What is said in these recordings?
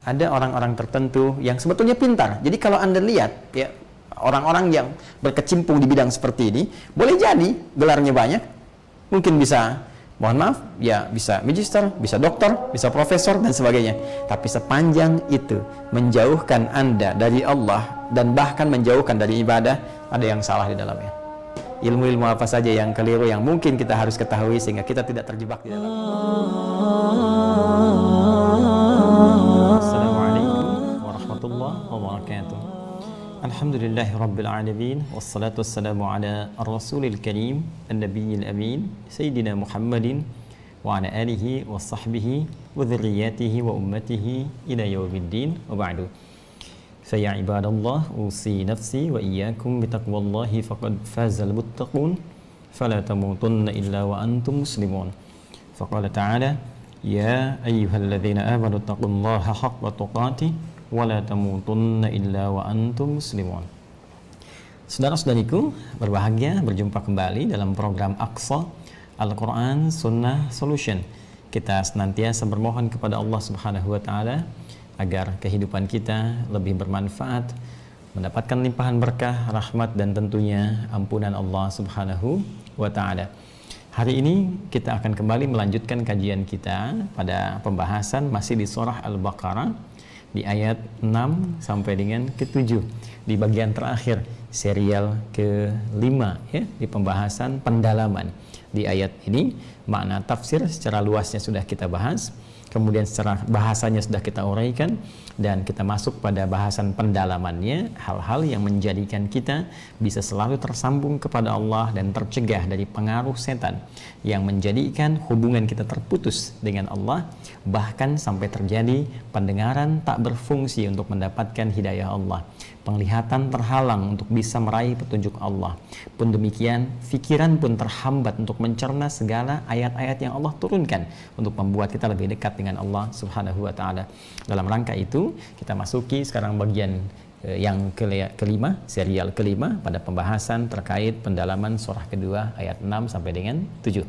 ada orang-orang tertentu yang sebetulnya pintar. Jadi kalau Anda lihat ya orang-orang yang berkecimpung di bidang seperti ini, boleh jadi gelarnya banyak. Mungkin bisa mohon maaf, ya bisa magister, bisa dokter, bisa profesor dan sebagainya. Tapi sepanjang itu menjauhkan Anda dari Allah dan bahkan menjauhkan dari ibadah, ada yang salah di dalamnya. Ilmu-ilmu apa saja yang keliru yang mungkin kita harus ketahui sehingga kita tidak terjebak di dalamnya. Ah. الحمد لله رب العالمين والصلاة والسلام على الرسول الكريم النبي الأمين سيدنا محمد وعلى آله وصحبه وذرياته وأمته إلى يوم الدين وبعد فيا عباد الله أوصي نفسي وإياكم بتقوى الله فقد فاز المتقون فلا تموتن إلا وأنتم مسلمون فقال تعالى يا أيها الذين آمنوا اتقوا الله حق تقاته wala tamutunna illa wa antum muslimun. Saudara-saudariku, berbahagia berjumpa kembali dalam program Aqsa Al-Quran Sunnah Solution. Kita senantiasa bermohon kepada Allah Subhanahu wa taala agar kehidupan kita lebih bermanfaat, mendapatkan limpahan berkah, rahmat dan tentunya ampunan Allah Subhanahu wa taala. Hari ini kita akan kembali melanjutkan kajian kita pada pembahasan masih di surah Al-Baqarah di ayat 6 sampai dengan ke-7 di bagian terakhir serial ke-5 ya di pembahasan pendalaman di ayat ini makna tafsir secara luasnya sudah kita bahas kemudian secara bahasanya sudah kita uraikan dan kita masuk pada bahasan pendalamannya hal-hal yang menjadikan kita bisa selalu tersambung kepada Allah dan tercegah dari pengaruh setan yang menjadikan hubungan kita terputus dengan Allah bahkan sampai terjadi pendengaran tak berfungsi untuk mendapatkan hidayah Allah Penglihatan terhalang untuk bisa meraih petunjuk Allah. Pun demikian, fikiran pun terhambat untuk mencerna segala ayat-ayat yang Allah turunkan untuk membuat kita lebih dekat dengan Allah Subhanahu wa taala. Dalam rangka itu, kita masuki sekarang bagian eh, yang kelima, serial kelima pada pembahasan terkait pendalaman surah kedua ayat 6 sampai dengan 7.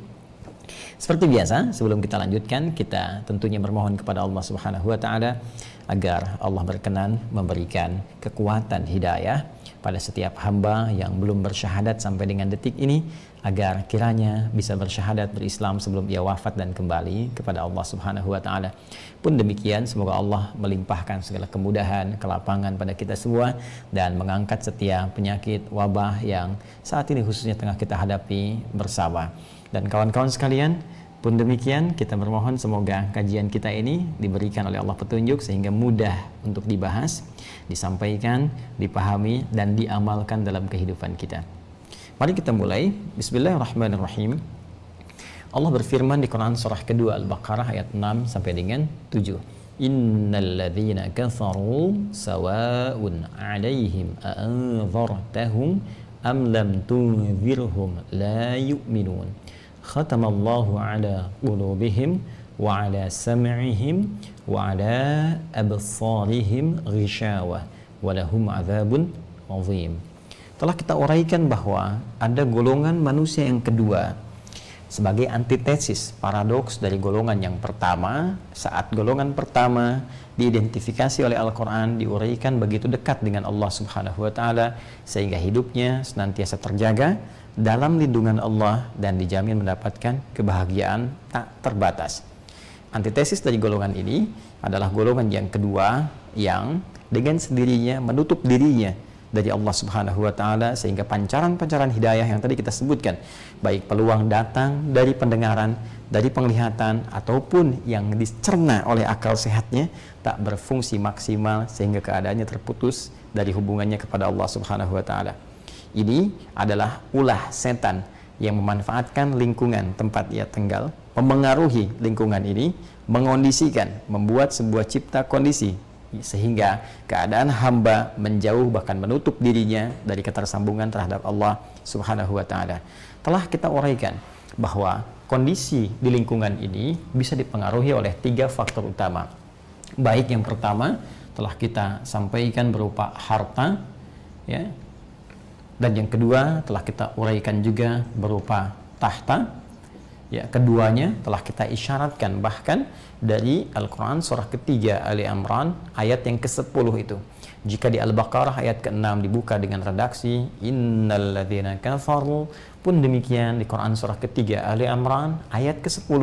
Seperti biasa, sebelum kita lanjutkan, kita tentunya bermohon kepada Allah Subhanahu wa taala agar Allah berkenan memberikan kekuatan hidayah pada setiap hamba yang belum bersyahadat sampai dengan detik ini agar kiranya bisa bersyahadat berislam sebelum ia wafat dan kembali kepada Allah Subhanahu wa taala. Pun demikian semoga Allah melimpahkan segala kemudahan, kelapangan pada kita semua dan mengangkat setiap penyakit wabah yang saat ini khususnya tengah kita hadapi bersama. Dan kawan-kawan sekalian, pun demikian, kita bermohon semoga kajian kita ini diberikan oleh Allah petunjuk sehingga mudah untuk dibahas, disampaikan, dipahami, dan diamalkan dalam kehidupan kita. Mari kita mulai. Bismillahirrahmanirrahim. Allah berfirman di Quran surah kedua Al-Baqarah ayat 6 sampai dengan 7. Innalladzina kafaru sawa'un 'alaihim a'anzartahum am lam tunzirhum la yu'minun. ختم الله على قلوبهم وعلى سمعهم وعلى أبصارهم غشاوة ولهم عذاب عظيم Telah kita uraikan bahwa ada golongan manusia yang kedua sebagai antitesis paradoks dari golongan yang pertama saat golongan pertama diidentifikasi oleh Al-Qur'an diuraikan begitu dekat dengan Allah Subhanahu wa taala sehingga hidupnya senantiasa terjaga dalam lindungan Allah dan dijamin mendapatkan kebahagiaan tak terbatas. Antitesis dari golongan ini adalah golongan yang kedua yang dengan sendirinya menutup dirinya dari Allah Subhanahu wa taala sehingga pancaran-pancaran hidayah yang tadi kita sebutkan baik peluang datang dari pendengaran, dari penglihatan ataupun yang dicerna oleh akal sehatnya tak berfungsi maksimal sehingga keadaannya terputus dari hubungannya kepada Allah Subhanahu wa taala ini adalah ulah setan yang memanfaatkan lingkungan tempat ia tinggal, memengaruhi lingkungan ini, mengondisikan, membuat sebuah cipta kondisi sehingga keadaan hamba menjauh bahkan menutup dirinya dari ketersambungan terhadap Allah Subhanahu wa taala. Telah kita uraikan bahwa kondisi di lingkungan ini bisa dipengaruhi oleh tiga faktor utama. Baik yang pertama telah kita sampaikan berupa harta ya, dan yang kedua telah kita uraikan juga berupa tahta ya keduanya telah kita isyaratkan bahkan dari Al-Quran surah ketiga Ali Imran ayat yang ke-10 itu jika di Al-Baqarah ayat ke-6 dibuka dengan redaksi innalladzina kafaru pun demikian di Quran surah ketiga Ali Imran ayat ke-10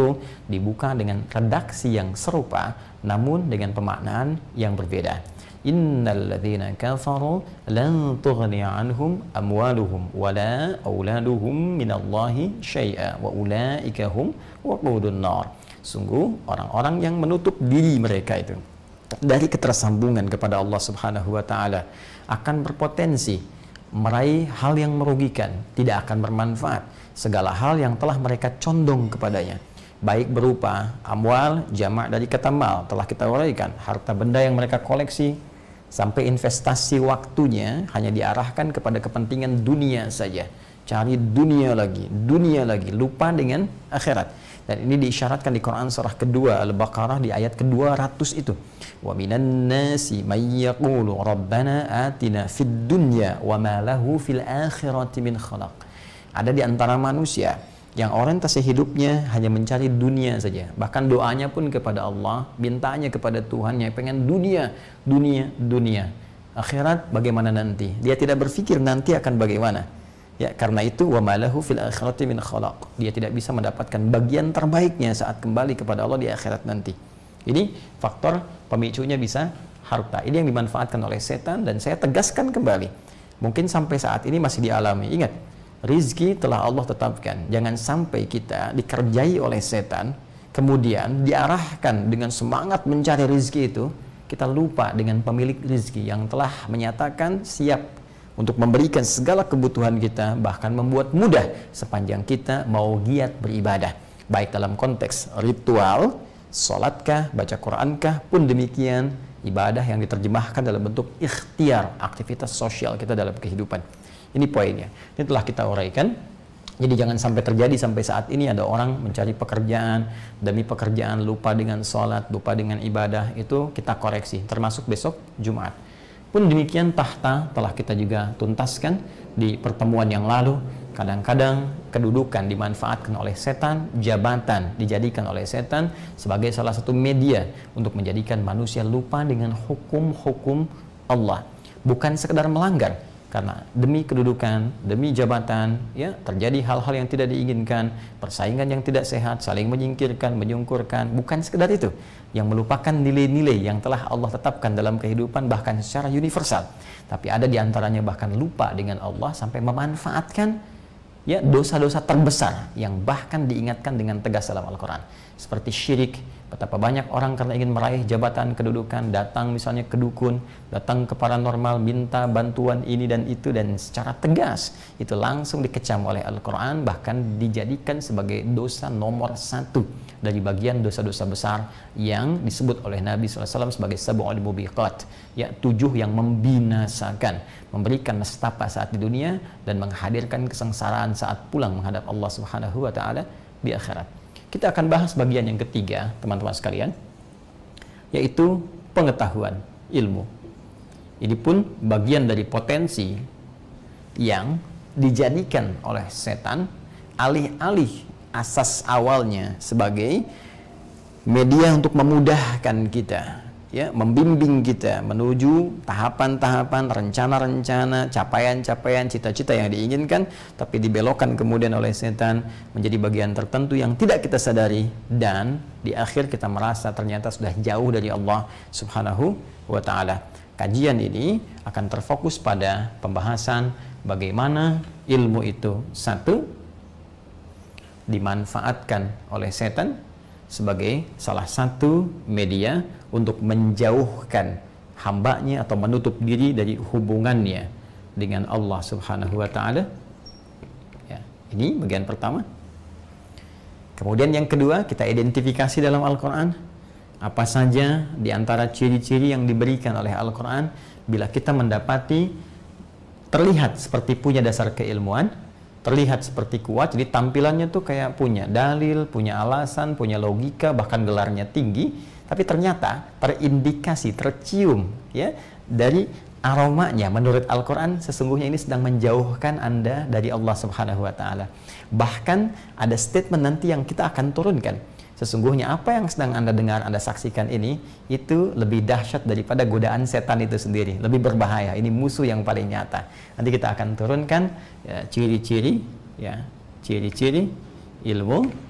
dibuka dengan redaksi yang serupa namun dengan pemaknaan yang berbeda innalladzina kafaru lan tughni anhum amwaluhum wala auladuhum minallahi syai'a wa ulaika hum waqudun nar sungguh orang-orang yang menutup diri mereka itu dari ketersambungan kepada Allah Subhanahu wa taala akan berpotensi meraih hal yang merugikan, tidak akan bermanfaat segala hal yang telah mereka condong kepadanya baik berupa amwal jamak dari ketamal telah kita uraikan harta benda yang mereka koleksi sampai investasi waktunya hanya diarahkan kepada kepentingan dunia saja cari dunia lagi dunia lagi lupa dengan akhirat dan ini diisyaratkan di Quran surah kedua Al-Baqarah di ayat ke-200 itu wa minan nasi may yaqulu rabbana atina fid dunya wa ma lahu fil akhirati min khalaq ada di antara manusia yang orientasi hidupnya hanya mencari dunia saja. Bahkan doanya pun kepada Allah, mintanya kepada Tuhan yang pengen dunia, dunia, dunia. Akhirat bagaimana nanti? Dia tidak berpikir nanti akan bagaimana. Ya, karena itu wa malahu fil akhirati min khalaq. Dia tidak bisa mendapatkan bagian terbaiknya saat kembali kepada Allah di akhirat nanti. Ini faktor pemicunya bisa harta. Ini yang dimanfaatkan oleh setan dan saya tegaskan kembali. Mungkin sampai saat ini masih dialami. Ingat, Rizki telah Allah tetapkan. Jangan sampai kita dikerjai oleh setan, kemudian diarahkan dengan semangat mencari rizki itu, kita lupa dengan pemilik rizki yang telah menyatakan siap untuk memberikan segala kebutuhan kita, bahkan membuat mudah sepanjang kita mau giat beribadah. Baik dalam konteks ritual, sholatkah, baca Qurankah, pun demikian ibadah yang diterjemahkan dalam bentuk ikhtiar aktivitas sosial kita dalam kehidupan. Ini poinnya. Ini telah kita uraikan. Jadi jangan sampai terjadi sampai saat ini ada orang mencari pekerjaan, demi pekerjaan lupa dengan sholat, lupa dengan ibadah, itu kita koreksi, termasuk besok Jumat. Pun demikian tahta telah kita juga tuntaskan di pertemuan yang lalu. Kadang-kadang kedudukan dimanfaatkan oleh setan, jabatan dijadikan oleh setan sebagai salah satu media untuk menjadikan manusia lupa dengan hukum-hukum Allah. Bukan sekedar melanggar, karena demi kedudukan, demi jabatan, ya terjadi hal-hal yang tidak diinginkan, persaingan yang tidak sehat, saling menyingkirkan, menyungkurkan, bukan sekedar itu, yang melupakan nilai-nilai yang telah Allah tetapkan dalam kehidupan bahkan secara universal. Tapi ada di antaranya bahkan lupa dengan Allah sampai memanfaatkan ya dosa-dosa terbesar yang bahkan diingatkan dengan tegas dalam Al-Qur'an, seperti syirik, Betapa banyak orang karena ingin meraih jabatan, kedudukan, datang misalnya ke dukun, datang ke paranormal, minta bantuan ini dan itu, dan secara tegas itu langsung dikecam oleh Al-Quran, bahkan dijadikan sebagai dosa nomor satu dari bagian dosa-dosa besar yang disebut oleh Nabi SAW sebagai sabu'ul mubiqat, ya tujuh yang membinasakan, memberikan nestapa saat di dunia, dan menghadirkan kesengsaraan saat pulang menghadap Allah Subhanahu wa Ta'ala di akhirat. Kita akan bahas bagian yang ketiga, teman-teman sekalian, yaitu pengetahuan, ilmu. Ini pun bagian dari potensi yang dijadikan oleh setan alih-alih asas awalnya sebagai media untuk memudahkan kita ya membimbing kita menuju tahapan-tahapan, rencana-rencana, capaian-capaian, cita-cita yang diinginkan tapi dibelokkan kemudian oleh setan menjadi bagian tertentu yang tidak kita sadari dan di akhir kita merasa ternyata sudah jauh dari Allah Subhanahu wa taala. Kajian ini akan terfokus pada pembahasan bagaimana ilmu itu satu dimanfaatkan oleh setan sebagai salah satu media untuk menjauhkan hambanya atau menutup diri dari hubungannya dengan Allah Subhanahu wa taala. Ya, ini bagian pertama. Kemudian yang kedua, kita identifikasi dalam Al-Qur'an apa saja di antara ciri-ciri yang diberikan oleh Al-Qur'an bila kita mendapati terlihat seperti punya dasar keilmuan, terlihat seperti kuat, jadi tampilannya tuh kayak punya dalil, punya alasan, punya logika, bahkan gelarnya tinggi, tapi ternyata terindikasi, tercium ya dari aromanya menurut Al-Qur'an sesungguhnya ini sedang menjauhkan Anda dari Allah Subhanahu wa taala. Bahkan ada statement nanti yang kita akan turunkan. Sesungguhnya apa yang sedang Anda dengar, Anda saksikan ini itu lebih dahsyat daripada godaan setan itu sendiri, lebih berbahaya. Ini musuh yang paling nyata. Nanti kita akan turunkan ya, ciri-ciri ya, ciri-ciri ilmu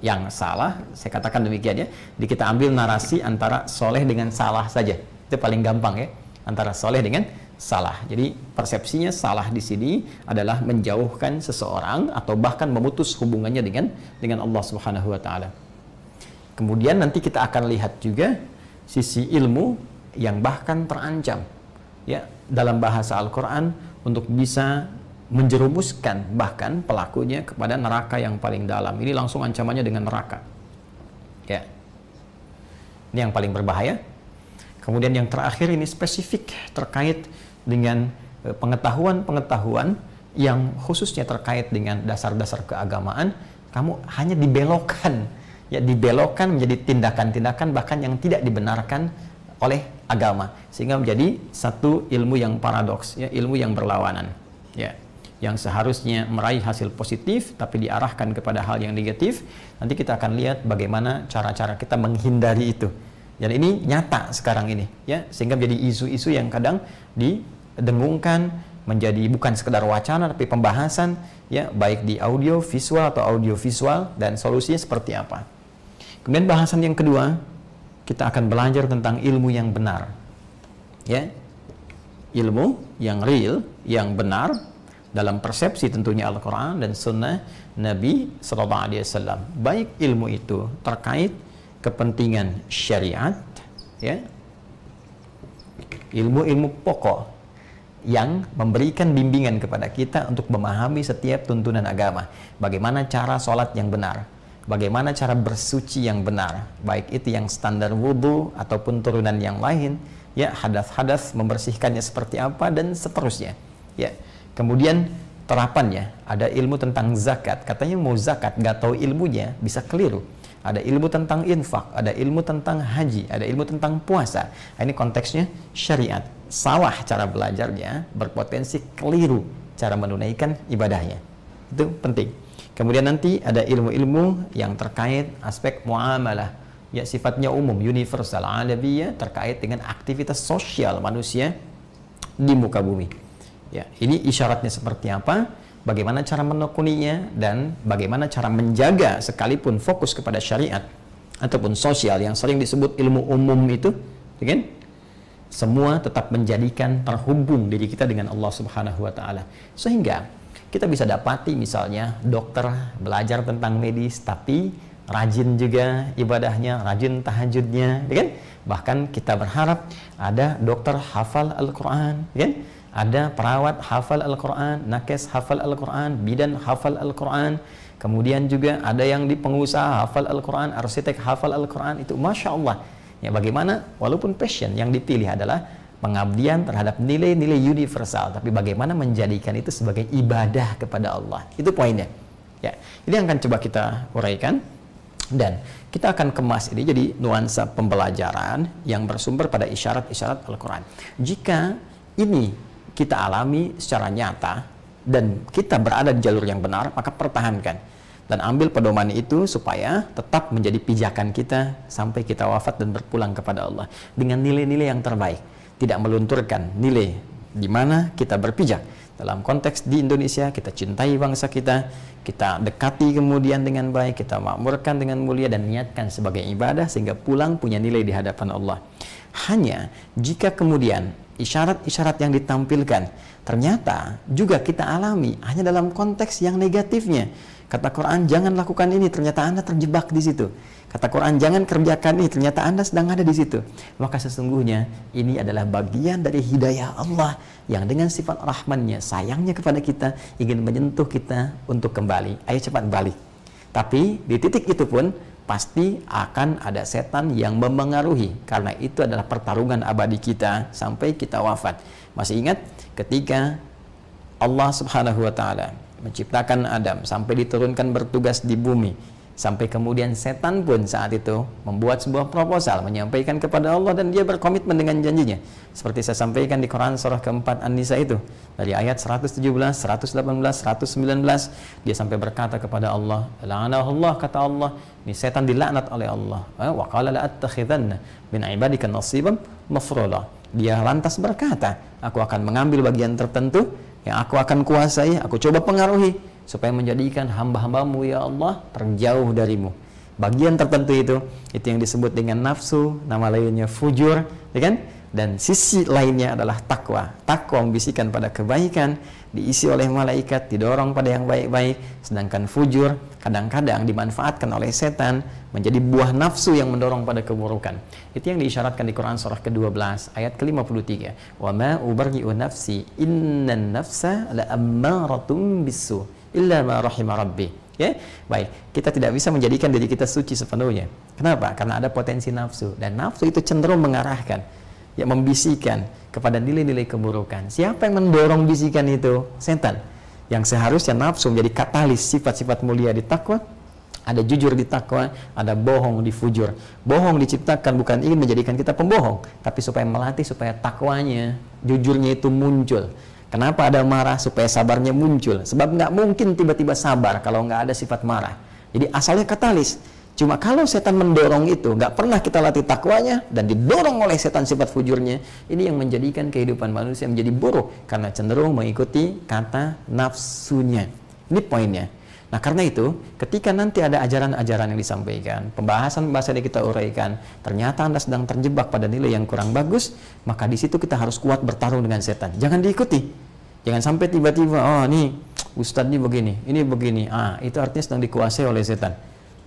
yang salah, saya katakan demikian ya. Jadi kita ambil narasi antara soleh dengan salah saja. Itu paling gampang ya. Antara soleh dengan salah. Jadi persepsinya salah di sini adalah menjauhkan seseorang atau bahkan memutus hubungannya dengan dengan Allah Subhanahu wa taala. Kemudian nanti kita akan lihat juga sisi ilmu yang bahkan terancam ya dalam bahasa Al-Qur'an untuk bisa menjerumuskan bahkan pelakunya kepada neraka yang paling dalam. Ini langsung ancamannya dengan neraka. Ya. Ini yang paling berbahaya. Kemudian yang terakhir ini spesifik terkait dengan eh, pengetahuan-pengetahuan yang khususnya terkait dengan dasar-dasar keagamaan, kamu hanya dibelokkan ya dibelokkan menjadi tindakan-tindakan bahkan yang tidak dibenarkan oleh agama sehingga menjadi satu ilmu yang paradoks ya ilmu yang berlawanan ya yang seharusnya meraih hasil positif tapi diarahkan kepada hal yang negatif, nanti kita akan lihat bagaimana cara-cara kita menghindari itu. Dan ini nyata sekarang ini, ya, sehingga menjadi isu-isu yang kadang didengungkan menjadi bukan sekedar wacana tapi pembahasan ya baik di audio visual atau audio visual dan solusinya seperti apa. Kemudian bahasan yang kedua kita akan belajar tentang ilmu yang benar. Ya. Ilmu yang real, yang benar dalam persepsi tentunya Al-Quran dan Sunnah Nabi Sallallahu Alaihi Wasallam. Baik ilmu itu terkait kepentingan syariat, ya, ilmu-ilmu pokok yang memberikan bimbingan kepada kita untuk memahami setiap tuntunan agama. Bagaimana cara sholat yang benar, bagaimana cara bersuci yang benar, baik itu yang standar wudhu ataupun turunan yang lain, ya hadas-hadas membersihkannya seperti apa dan seterusnya. Ya, Kemudian terapannya ada ilmu tentang zakat. Katanya mau zakat, nggak tahu ilmunya bisa keliru. Ada ilmu tentang infak, ada ilmu tentang haji, ada ilmu tentang puasa. Nah, ini konteksnya syariat. Salah cara belajarnya, berpotensi keliru cara menunaikan ibadahnya. Itu penting. Kemudian nanti ada ilmu-ilmu yang terkait aspek muamalah, ya sifatnya umum, universal, ya terkait dengan aktivitas sosial manusia di muka bumi. Ya, ini isyaratnya seperti apa? Bagaimana cara menekuninya dan bagaimana cara menjaga sekalipun fokus kepada syariat ataupun sosial yang sering disebut ilmu umum itu, ya kan? Semua tetap menjadikan terhubung diri kita dengan Allah Subhanahu wa taala. Sehingga kita bisa dapati misalnya dokter belajar tentang medis tapi rajin juga ibadahnya, rajin tahajudnya, ya kan? Bahkan kita berharap ada dokter hafal Al-Qur'an, ya kan? ada perawat hafal Al-Quran, nakes hafal Al-Quran, bidan hafal Al-Quran, kemudian juga ada yang di pengusaha hafal Al-Quran, arsitek hafal Al-Quran, itu Masya Allah. Ya bagaimana, walaupun passion yang dipilih adalah pengabdian terhadap nilai-nilai universal, tapi bagaimana menjadikan itu sebagai ibadah kepada Allah. Itu poinnya. Ya, ini akan coba kita uraikan dan kita akan kemas ini jadi nuansa pembelajaran yang bersumber pada isyarat-isyarat Al-Quran. Jika ini kita alami secara nyata dan kita berada di jalur yang benar, maka pertahankan dan ambil pedoman itu supaya tetap menjadi pijakan kita sampai kita wafat dan berpulang kepada Allah dengan nilai-nilai yang terbaik, tidak melunturkan nilai di mana kita berpijak. Dalam konteks di Indonesia, kita cintai bangsa kita, kita dekati kemudian dengan baik, kita makmurkan dengan mulia dan niatkan sebagai ibadah sehingga pulang punya nilai di hadapan Allah. Hanya jika kemudian isyarat-isyarat yang ditampilkan ternyata juga kita alami hanya dalam konteks yang negatifnya. Kata Quran, jangan lakukan ini, ternyata Anda terjebak di situ. Kata Quran, jangan kerjakan ini, ternyata Anda sedang ada di situ. Maka sesungguhnya ini adalah bagian dari hidayah Allah yang dengan sifat rahmannya, sayangnya kepada kita, ingin menyentuh kita untuk kembali. Ayo cepat balik. Tapi di titik itu pun pasti akan ada setan yang memengaruhi karena itu adalah pertarungan abadi kita sampai kita wafat. Masih ingat ketika Allah Subhanahu wa taala menciptakan Adam sampai diturunkan bertugas di bumi Sampai kemudian setan pun saat itu membuat sebuah proposal menyampaikan kepada Allah dan dia berkomitmen dengan janjinya. Seperti saya sampaikan di Quran surah keempat An-Nisa itu. Dari ayat 117, 118, 119 dia sampai berkata kepada Allah, Allah kata Allah, ini setan dilaknat oleh Allah. Eh, Wa qala la'attakhidanna min ibadika nasiban mafrullah. Dia lantas berkata, "Aku akan mengambil bagian tertentu yang aku akan kuasai, aku coba pengaruhi supaya menjadikan hamba-hambamu ya Allah terjauh darimu. Bagian tertentu itu, itu yang disebut dengan nafsu, nama lainnya fujur, ya kan? Dan sisi lainnya adalah takwa. Takwa membisikkan pada kebaikan, diisi oleh malaikat, didorong pada yang baik-baik, sedangkan fujur kadang-kadang dimanfaatkan oleh setan menjadi buah nafsu yang mendorong pada keburukan. Itu yang diisyaratkan di Quran surah ke-12 ayat ke-53. Wa ma ubarri'u nafsi, innan nafsa la'ammaratun bisu illa ma rahimah rabbi. Ya, baik. Kita tidak bisa menjadikan diri kita suci sepenuhnya. Kenapa? Karena ada potensi nafsu dan nafsu itu cenderung mengarahkan, ya membisikkan kepada nilai-nilai keburukan. Siapa yang mendorong bisikan itu? Setan. Yang seharusnya nafsu menjadi katalis sifat-sifat mulia di takwa, ada jujur di takwa, ada bohong di fujur. Bohong diciptakan bukan ingin menjadikan kita pembohong, tapi supaya melatih supaya takwanya, jujurnya itu muncul. Kenapa ada marah? Supaya sabarnya muncul. Sebab nggak mungkin tiba-tiba sabar kalau nggak ada sifat marah. Jadi asalnya katalis. Cuma kalau setan mendorong itu, nggak pernah kita latih takwanya dan didorong oleh setan sifat fujurnya, ini yang menjadikan kehidupan manusia menjadi buruk karena cenderung mengikuti kata nafsunya. Ini poinnya. Nah karena itu ketika nanti ada ajaran-ajaran yang disampaikan, pembahasan-pembahasan yang kita uraikan, ternyata Anda sedang terjebak pada nilai yang kurang bagus, maka di situ kita harus kuat bertarung dengan setan. Jangan diikuti. Jangan sampai tiba-tiba, oh ini Ustadz ini begini, ini begini. Ah, itu artinya sedang dikuasai oleh setan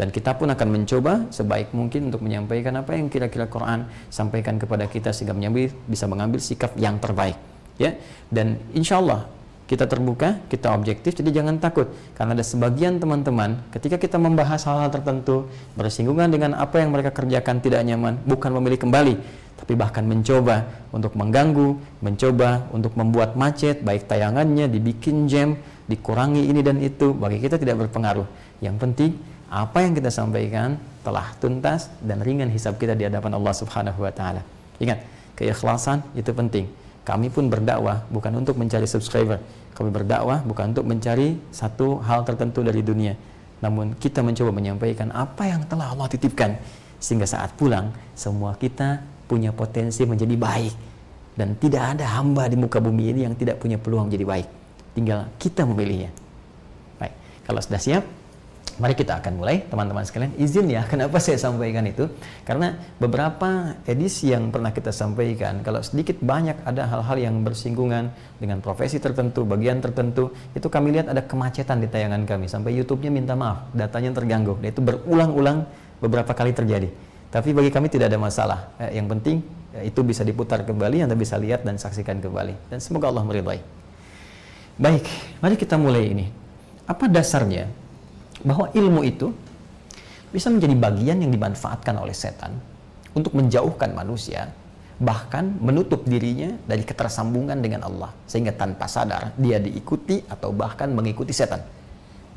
dan kita pun akan mencoba sebaik mungkin untuk menyampaikan apa yang kira-kira Quran sampaikan kepada kita sehingga menyambil, bisa mengambil sikap yang terbaik ya dan insya Allah kita terbuka, kita objektif, jadi jangan takut. Karena ada sebagian teman-teman, ketika kita membahas hal-hal tertentu, bersinggungan dengan apa yang mereka kerjakan tidak nyaman, bukan memilih kembali, tapi bahkan mencoba untuk mengganggu, mencoba untuk membuat macet, baik tayangannya, dibikin jam, dikurangi ini dan itu, bagi kita tidak berpengaruh. Yang penting, apa yang kita sampaikan telah tuntas dan ringan hisab kita di hadapan Allah Subhanahu wa taala. Ingat, keikhlasan itu penting. Kami pun berdakwah bukan untuk mencari subscriber, kami berdakwah bukan untuk mencari satu hal tertentu dari dunia, namun kita mencoba menyampaikan apa yang telah Allah titipkan sehingga saat pulang semua kita punya potensi menjadi baik dan tidak ada hamba di muka bumi ini yang tidak punya peluang jadi baik. Tinggal kita memilihnya. Baik, kalau sudah siap, Mari kita akan mulai, teman-teman sekalian. Izin ya, kenapa saya sampaikan itu? Karena beberapa edisi yang pernah kita sampaikan, kalau sedikit banyak ada hal-hal yang bersinggungan dengan profesi tertentu, bagian tertentu, itu kami lihat ada kemacetan di tayangan kami. Sampai YouTube-nya minta maaf, datanya terganggu. Dan itu berulang-ulang beberapa kali terjadi. Tapi bagi kami tidak ada masalah. Eh, yang penting eh, itu bisa diputar kembali, Anda bisa lihat dan saksikan kembali. Dan semoga Allah meridai. Baik, mari kita mulai ini. Apa dasarnya bahwa ilmu itu bisa menjadi bagian yang dimanfaatkan oleh setan untuk menjauhkan manusia bahkan menutup dirinya dari ketersambungan dengan Allah sehingga tanpa sadar dia diikuti atau bahkan mengikuti setan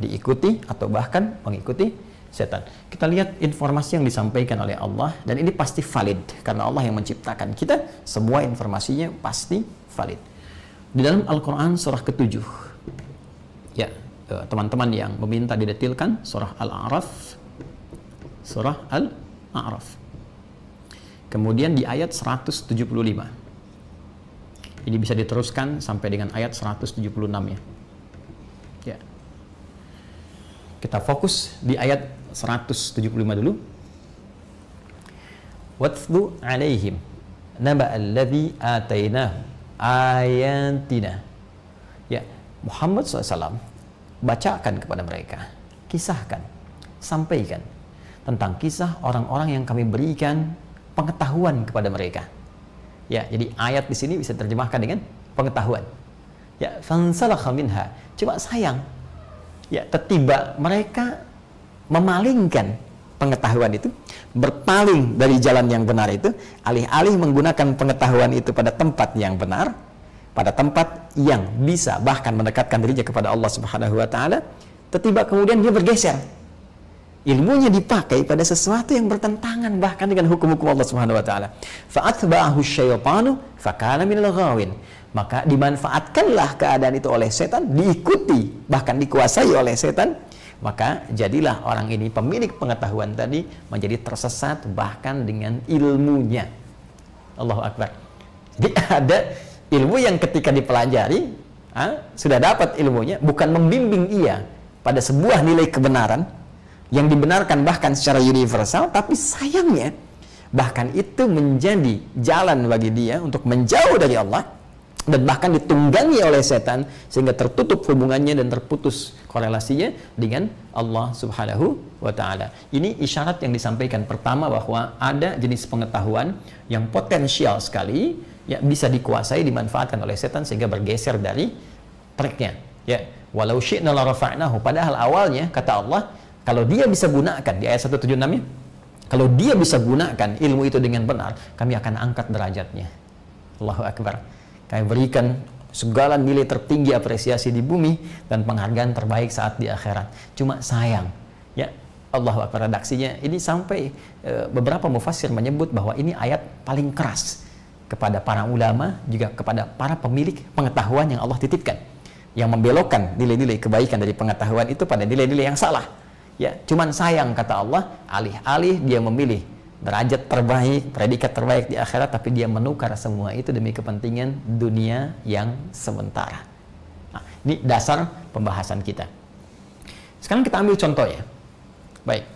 diikuti atau bahkan mengikuti setan kita lihat informasi yang disampaikan oleh Allah dan ini pasti valid karena Allah yang menciptakan kita semua informasinya pasti valid di dalam Al-Quran surah ketujuh ya Eh, teman-teman yang meminta didetilkan surah Al-A'raf surah Al-A'raf kemudian di ayat 175 ini bisa diteruskan sampai dengan ayat 176 ya ya kita fokus di ayat 175 dulu watlu alaihim naba alladhi atainahu ayatina ya Muhammad SAW bacakan kepada mereka, kisahkan, sampaikan tentang kisah orang-orang yang kami berikan pengetahuan kepada mereka. Ya, jadi ayat di sini bisa terjemahkan dengan pengetahuan. Ya, fansalakha minha. Cuma sayang, ya tertiba mereka memalingkan pengetahuan itu, berpaling dari jalan yang benar itu, alih-alih menggunakan pengetahuan itu pada tempat yang benar, pada tempat yang bisa bahkan mendekatkan dirinya kepada Allah Subhanahu wa taala, tiba kemudian dia bergeser. Ilmunya dipakai pada sesuatu yang bertentangan bahkan dengan hukum-hukum Allah Subhanahu wa taala. Fa'atba'ahu syaitanu fakana minal ghawin. Maka dimanfaatkanlah keadaan itu oleh setan, diikuti bahkan dikuasai oleh setan, maka jadilah orang ini pemilik pengetahuan tadi menjadi tersesat bahkan dengan ilmunya. Allahu akbar. Jadi ada ilmu yang ketika dipelajari ha, sudah dapat ilmunya bukan membimbing ia pada sebuah nilai kebenaran yang dibenarkan bahkan secara universal tapi sayangnya bahkan itu menjadi jalan bagi dia untuk menjauh dari Allah dan bahkan ditunggangi oleh setan sehingga tertutup hubungannya dan terputus korelasinya dengan Allah Subhanahu wa taala. Ini isyarat yang disampaikan pertama bahwa ada jenis pengetahuan yang potensial sekali ya bisa dikuasai dimanfaatkan oleh setan sehingga bergeser dari triknya ya walau syi'na la rafa'nahu padahal awalnya kata Allah kalau dia bisa gunakan di ayat 176 ya kalau dia bisa gunakan ilmu itu dengan benar kami akan angkat derajatnya Allahu Akbar kami berikan segala nilai tertinggi apresiasi di bumi dan penghargaan terbaik saat di akhirat cuma sayang ya Allah Akbar redaksinya ini sampai eh, beberapa mufasir menyebut bahwa ini ayat paling keras kepada para ulama, juga kepada para pemilik pengetahuan yang Allah titipkan. Yang membelokkan nilai-nilai kebaikan dari pengetahuan itu pada nilai-nilai yang salah. Ya, cuman sayang kata Allah, alih-alih dia memilih derajat terbaik, predikat terbaik di akhirat, tapi dia menukar semua itu demi kepentingan dunia yang sementara. Nah, ini dasar pembahasan kita. Sekarang kita ambil contoh ya. Baik,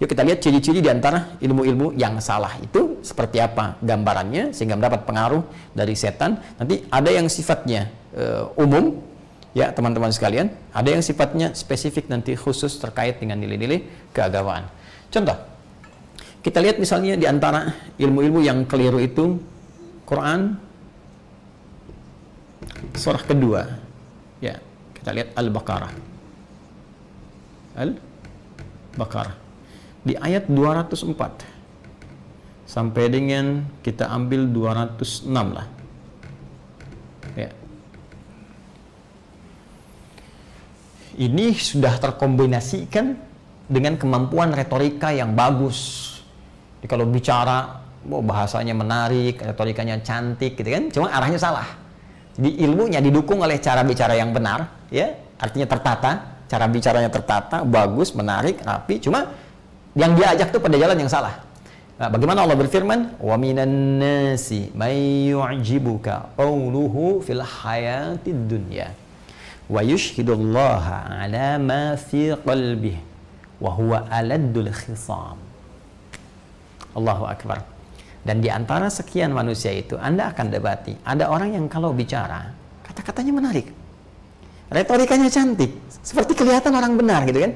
Yuk kita lihat ciri-ciri di antara ilmu-ilmu yang salah itu seperti apa gambarannya sehingga mendapat pengaruh dari setan. Nanti ada yang sifatnya e, umum ya teman-teman sekalian, ada yang sifatnya spesifik nanti khusus terkait dengan nilai-nilai keagamaan Contoh, kita lihat misalnya di antara ilmu-ilmu yang keliru itu Quran surah kedua. Ya, kita lihat Al-Baqarah. Al-Baqarah di ayat 204 sampai dengan kita ambil 206 lah. Ya. Ini sudah terkombinasikan dengan kemampuan retorika yang bagus. Jadi kalau bicara, oh bahasanya menarik, retorikanya cantik gitu kan, cuma arahnya salah. Jadi ilmunya didukung oleh cara bicara yang benar, ya, artinya tertata, cara bicaranya tertata, bagus, menarik, rapi, cuma yang dia ajak tuh pada jalan yang salah. Nah, bagaimana Allah berfirman? Wa minan nasi may yu'jibuka qawluhu fil hayati dunya wa Allah ala ma fi qalbihi wa huwa aladdul khisam. Allahu akbar. Dan di antara sekian manusia itu Anda akan debati, ada orang yang kalau bicara kata-katanya menarik. Retorikanya cantik, seperti kelihatan orang benar gitu kan.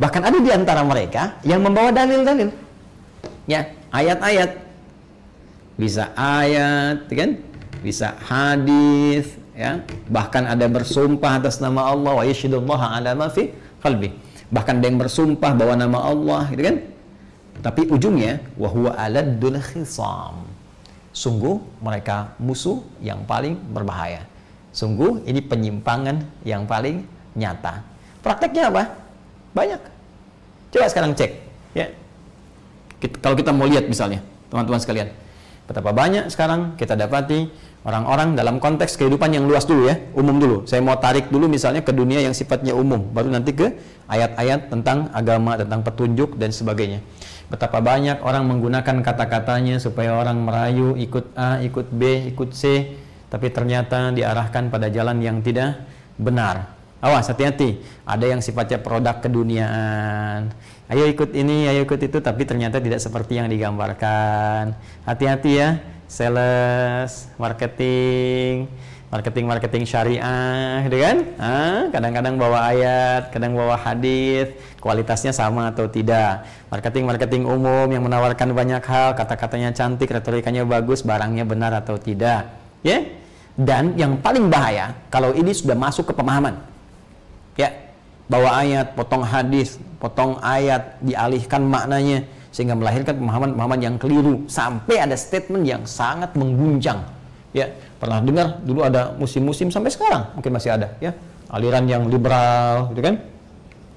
Bahkan ada di antara mereka yang membawa dalil-dalil. Ya, ayat-ayat. Bisa ayat, kan? Bisa hadis, ya. Bahkan ada bersumpah atas nama Allah wa yashhadullah ala ma fi qalbi. Bahkan ada yang bersumpah bahwa nama Allah, gitu kan? Tapi ujungnya wa huwa aladul khisam. Sungguh mereka musuh yang paling berbahaya. Sungguh ini penyimpangan yang paling nyata. Prakteknya apa? Banyak. Coba sekarang cek. Ya. Kita, kalau kita mau lihat misalnya, teman-teman sekalian, betapa banyak sekarang kita dapati orang-orang dalam konteks kehidupan yang luas dulu ya, umum dulu. Saya mau tarik dulu misalnya ke dunia yang sifatnya umum, baru nanti ke ayat-ayat tentang agama, tentang petunjuk dan sebagainya. Betapa banyak orang menggunakan kata-katanya supaya orang merayu ikut A, ikut B, ikut C, tapi ternyata diarahkan pada jalan yang tidak benar. Awas hati-hati, ada yang sifatnya produk keduniaan. Ayo ikut ini, ayo ikut itu, tapi ternyata tidak seperti yang digambarkan. Hati-hati ya, sales, marketing, marketing marketing syariah, gitu kan? Ah, kadang-kadang bawa ayat, kadang bawa hadis, kualitasnya sama atau tidak. Marketing marketing umum yang menawarkan banyak hal, kata-katanya cantik, retorikanya bagus, barangnya benar atau tidak, ya? Yeah? Dan yang paling bahaya kalau ini sudah masuk ke pemahaman ya bawa ayat, potong hadis, potong ayat, dialihkan maknanya sehingga melahirkan pemahaman-pemahaman yang keliru sampai ada statement yang sangat mengguncang. Ya, pernah dengar dulu ada musim-musim sampai sekarang mungkin masih ada ya. Aliran yang liberal gitu kan.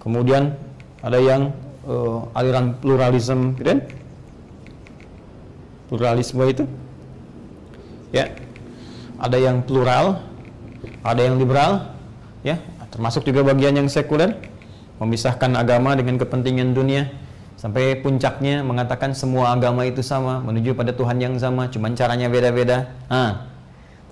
Kemudian ada yang uh, aliran pluralisme gitu kan. Pluralisme itu ya. Ada yang plural, ada yang liberal, ya Termasuk juga bagian yang sekuler, memisahkan agama dengan kepentingan dunia, sampai puncaknya mengatakan semua agama itu sama, menuju pada Tuhan yang sama, cuman caranya beda-beda. ah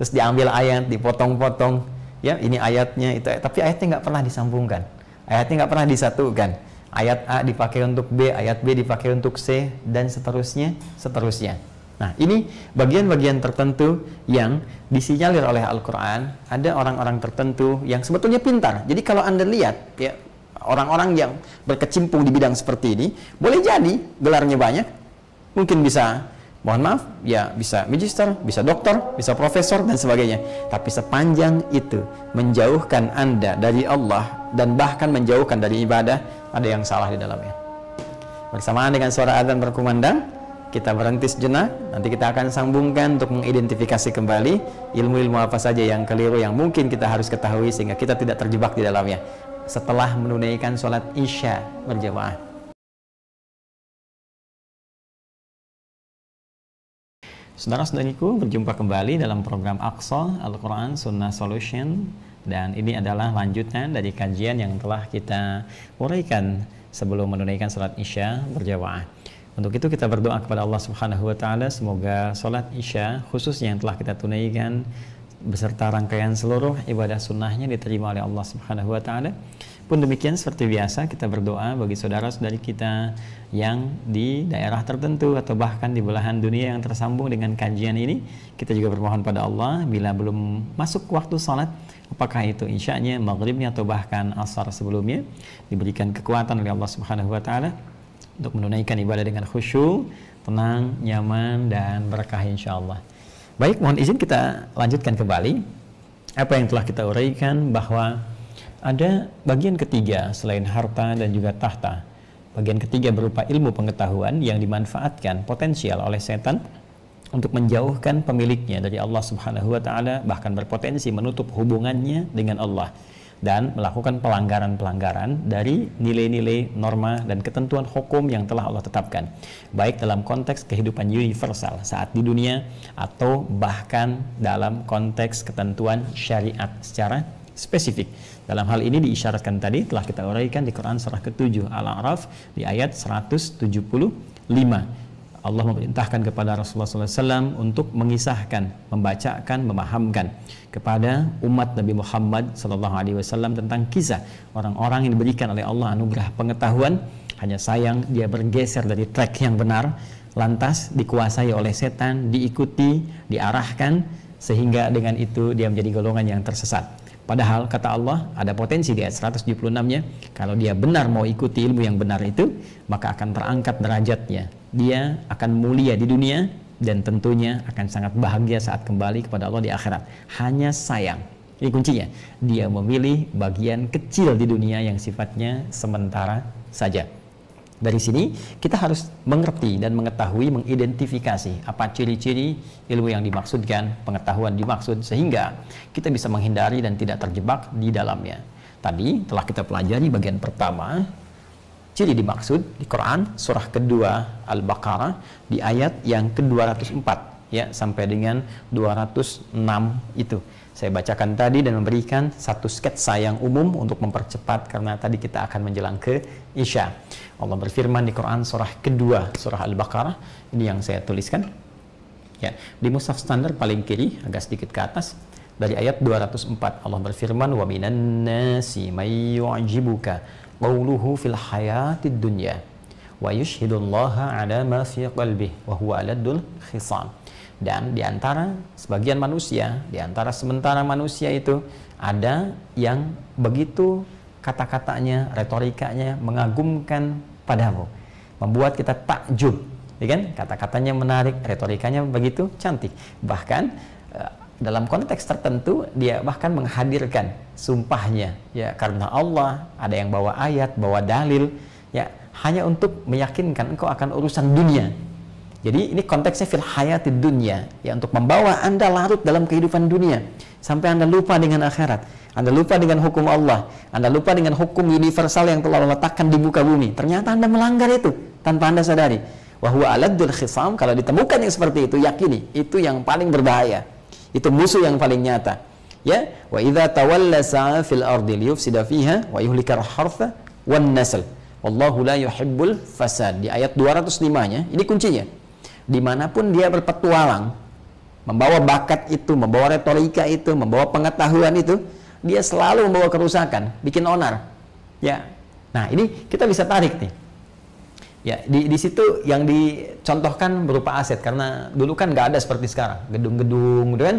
terus diambil ayat, dipotong-potong, ya ini ayatnya itu, tapi ayatnya nggak pernah disambungkan, ayatnya nggak pernah disatukan. Ayat A dipakai untuk B, ayat B dipakai untuk C, dan seterusnya, seterusnya. Nah, ini bagian-bagian tertentu yang disinyalir oleh Al-Qur'an, ada orang-orang tertentu yang sebetulnya pintar. Jadi kalau Anda lihat ya orang-orang yang berkecimpung di bidang seperti ini, boleh jadi gelarnya banyak. Mungkin bisa mohon maaf, ya bisa magister, bisa dokter, bisa profesor dan sebagainya. Tapi sepanjang itu menjauhkan Anda dari Allah dan bahkan menjauhkan dari ibadah, ada yang salah di dalamnya. Bersamaan dengan suara adzan berkumandang, kita berhenti sejenak, nanti kita akan sambungkan untuk mengidentifikasi kembali ilmu-ilmu apa saja yang keliru yang mungkin kita harus ketahui sehingga kita tidak terjebak di dalamnya setelah menunaikan sholat isya berjamaah. Saudara-saudariku, berjumpa kembali dalam program Aqsa Al-Quran Sunnah Solution dan ini adalah lanjutan dari kajian yang telah kita uraikan sebelum menunaikan sholat isya berjamaah. Untuk itu kita berdoa kepada Allah Subhanahu wa taala semoga salat Isya khususnya yang telah kita tunaikan beserta rangkaian seluruh ibadah sunnahnya diterima oleh Allah Subhanahu wa taala. Pun demikian seperti biasa kita berdoa bagi saudara-saudari kita yang di daerah tertentu atau bahkan di belahan dunia yang tersambung dengan kajian ini. Kita juga bermohon pada Allah bila belum masuk waktu salat apakah itu isyaknya, maghribnya atau bahkan asar sebelumnya diberikan kekuatan oleh Allah Subhanahu wa taala untuk menunaikan ibadah dengan khusyuk, tenang, nyaman, dan berkah insya Allah. Baik, mohon izin kita lanjutkan kembali apa yang telah kita uraikan bahwa ada bagian ketiga selain harta dan juga tahta. Bagian ketiga berupa ilmu pengetahuan yang dimanfaatkan potensial oleh setan untuk menjauhkan pemiliknya dari Allah Subhanahu wa taala bahkan berpotensi menutup hubungannya dengan Allah dan melakukan pelanggaran-pelanggaran dari nilai-nilai norma dan ketentuan hukum yang telah Allah tetapkan baik dalam konteks kehidupan universal saat di dunia atau bahkan dalam konteks ketentuan syariat secara spesifik. Dalam hal ini diisyaratkan tadi telah kita uraikan di Quran surah ke-7 Al-A'raf di ayat 175 Allah memerintahkan kepada Rasulullah SAW untuk mengisahkan, membacakan, memahamkan kepada umat Nabi Muhammad SAW tentang kisah orang-orang yang diberikan oleh Allah anugerah pengetahuan. Hanya sayang dia bergeser dari trek yang benar, lantas dikuasai oleh setan, diikuti, diarahkan, sehingga dengan itu dia menjadi golongan yang tersesat. Padahal kata Allah ada potensi di ayat 176-nya kalau dia benar mau ikuti ilmu yang benar itu maka akan terangkat derajatnya dia akan mulia di dunia dan tentunya akan sangat bahagia saat kembali kepada Allah di akhirat. Hanya sayang. Ini kuncinya. Dia memilih bagian kecil di dunia yang sifatnya sementara saja. Dari sini kita harus mengerti dan mengetahui, mengidentifikasi apa ciri-ciri ilmu yang dimaksudkan, pengetahuan dimaksud sehingga kita bisa menghindari dan tidak terjebak di dalamnya. Tadi telah kita pelajari bagian pertama jadi dimaksud di Quran surah kedua Al-Baqarah di ayat yang ke-204 ya sampai dengan 206 itu. Saya bacakan tadi dan memberikan satu sketsa yang umum untuk mempercepat karena tadi kita akan menjelang ke Isya. Allah berfirman di Quran surah kedua surah Al-Baqarah ini yang saya tuliskan. Ya, di mushaf standar paling kiri agak sedikit ke atas dari ayat 204 Allah berfirman wa minan nasi may yu'jibuka qawluhu fil hayatid dunya wa yushhidullaha ala ma fi qalbih wa huwa aladul khisam dan di antara sebagian manusia di antara sementara manusia itu ada yang begitu kata-katanya retorikanya mengagumkan padamu membuat kita takjub ya kan kata-katanya menarik retorikanya begitu cantik bahkan eh, dalam konteks tertentu dia bahkan menghadirkan sumpahnya ya karena Allah ada yang bawa ayat bawa dalil ya hanya untuk meyakinkan engkau akan urusan dunia jadi ini konteksnya fil hayati dunia ya untuk membawa anda larut dalam kehidupan dunia sampai anda lupa dengan akhirat anda lupa dengan hukum Allah anda lupa dengan hukum universal yang telah Allah letakkan di muka bumi ternyata anda melanggar itu tanpa anda sadari bahwa aladul khisam kalau ditemukan yang seperti itu yakini itu yang paling berbahaya itu musuh yang paling nyata. Ya, wa idza tawalla sa'a fil ardi liyufsida fiha wa yuhlikar harfa wan nasl. Wallahu la yuhibbul fasad. Di ayat 205-nya, ini kuncinya. Dimanapun dia berpetualang, membawa bakat itu, membawa retorika itu, membawa pengetahuan itu, dia selalu membawa kerusakan, bikin onar. Ya. Nah, ini kita bisa tarik nih. Ya, di, di situ yang dicontohkan berupa aset karena dulu kan nggak ada seperti sekarang, gedung-gedung gitu kan.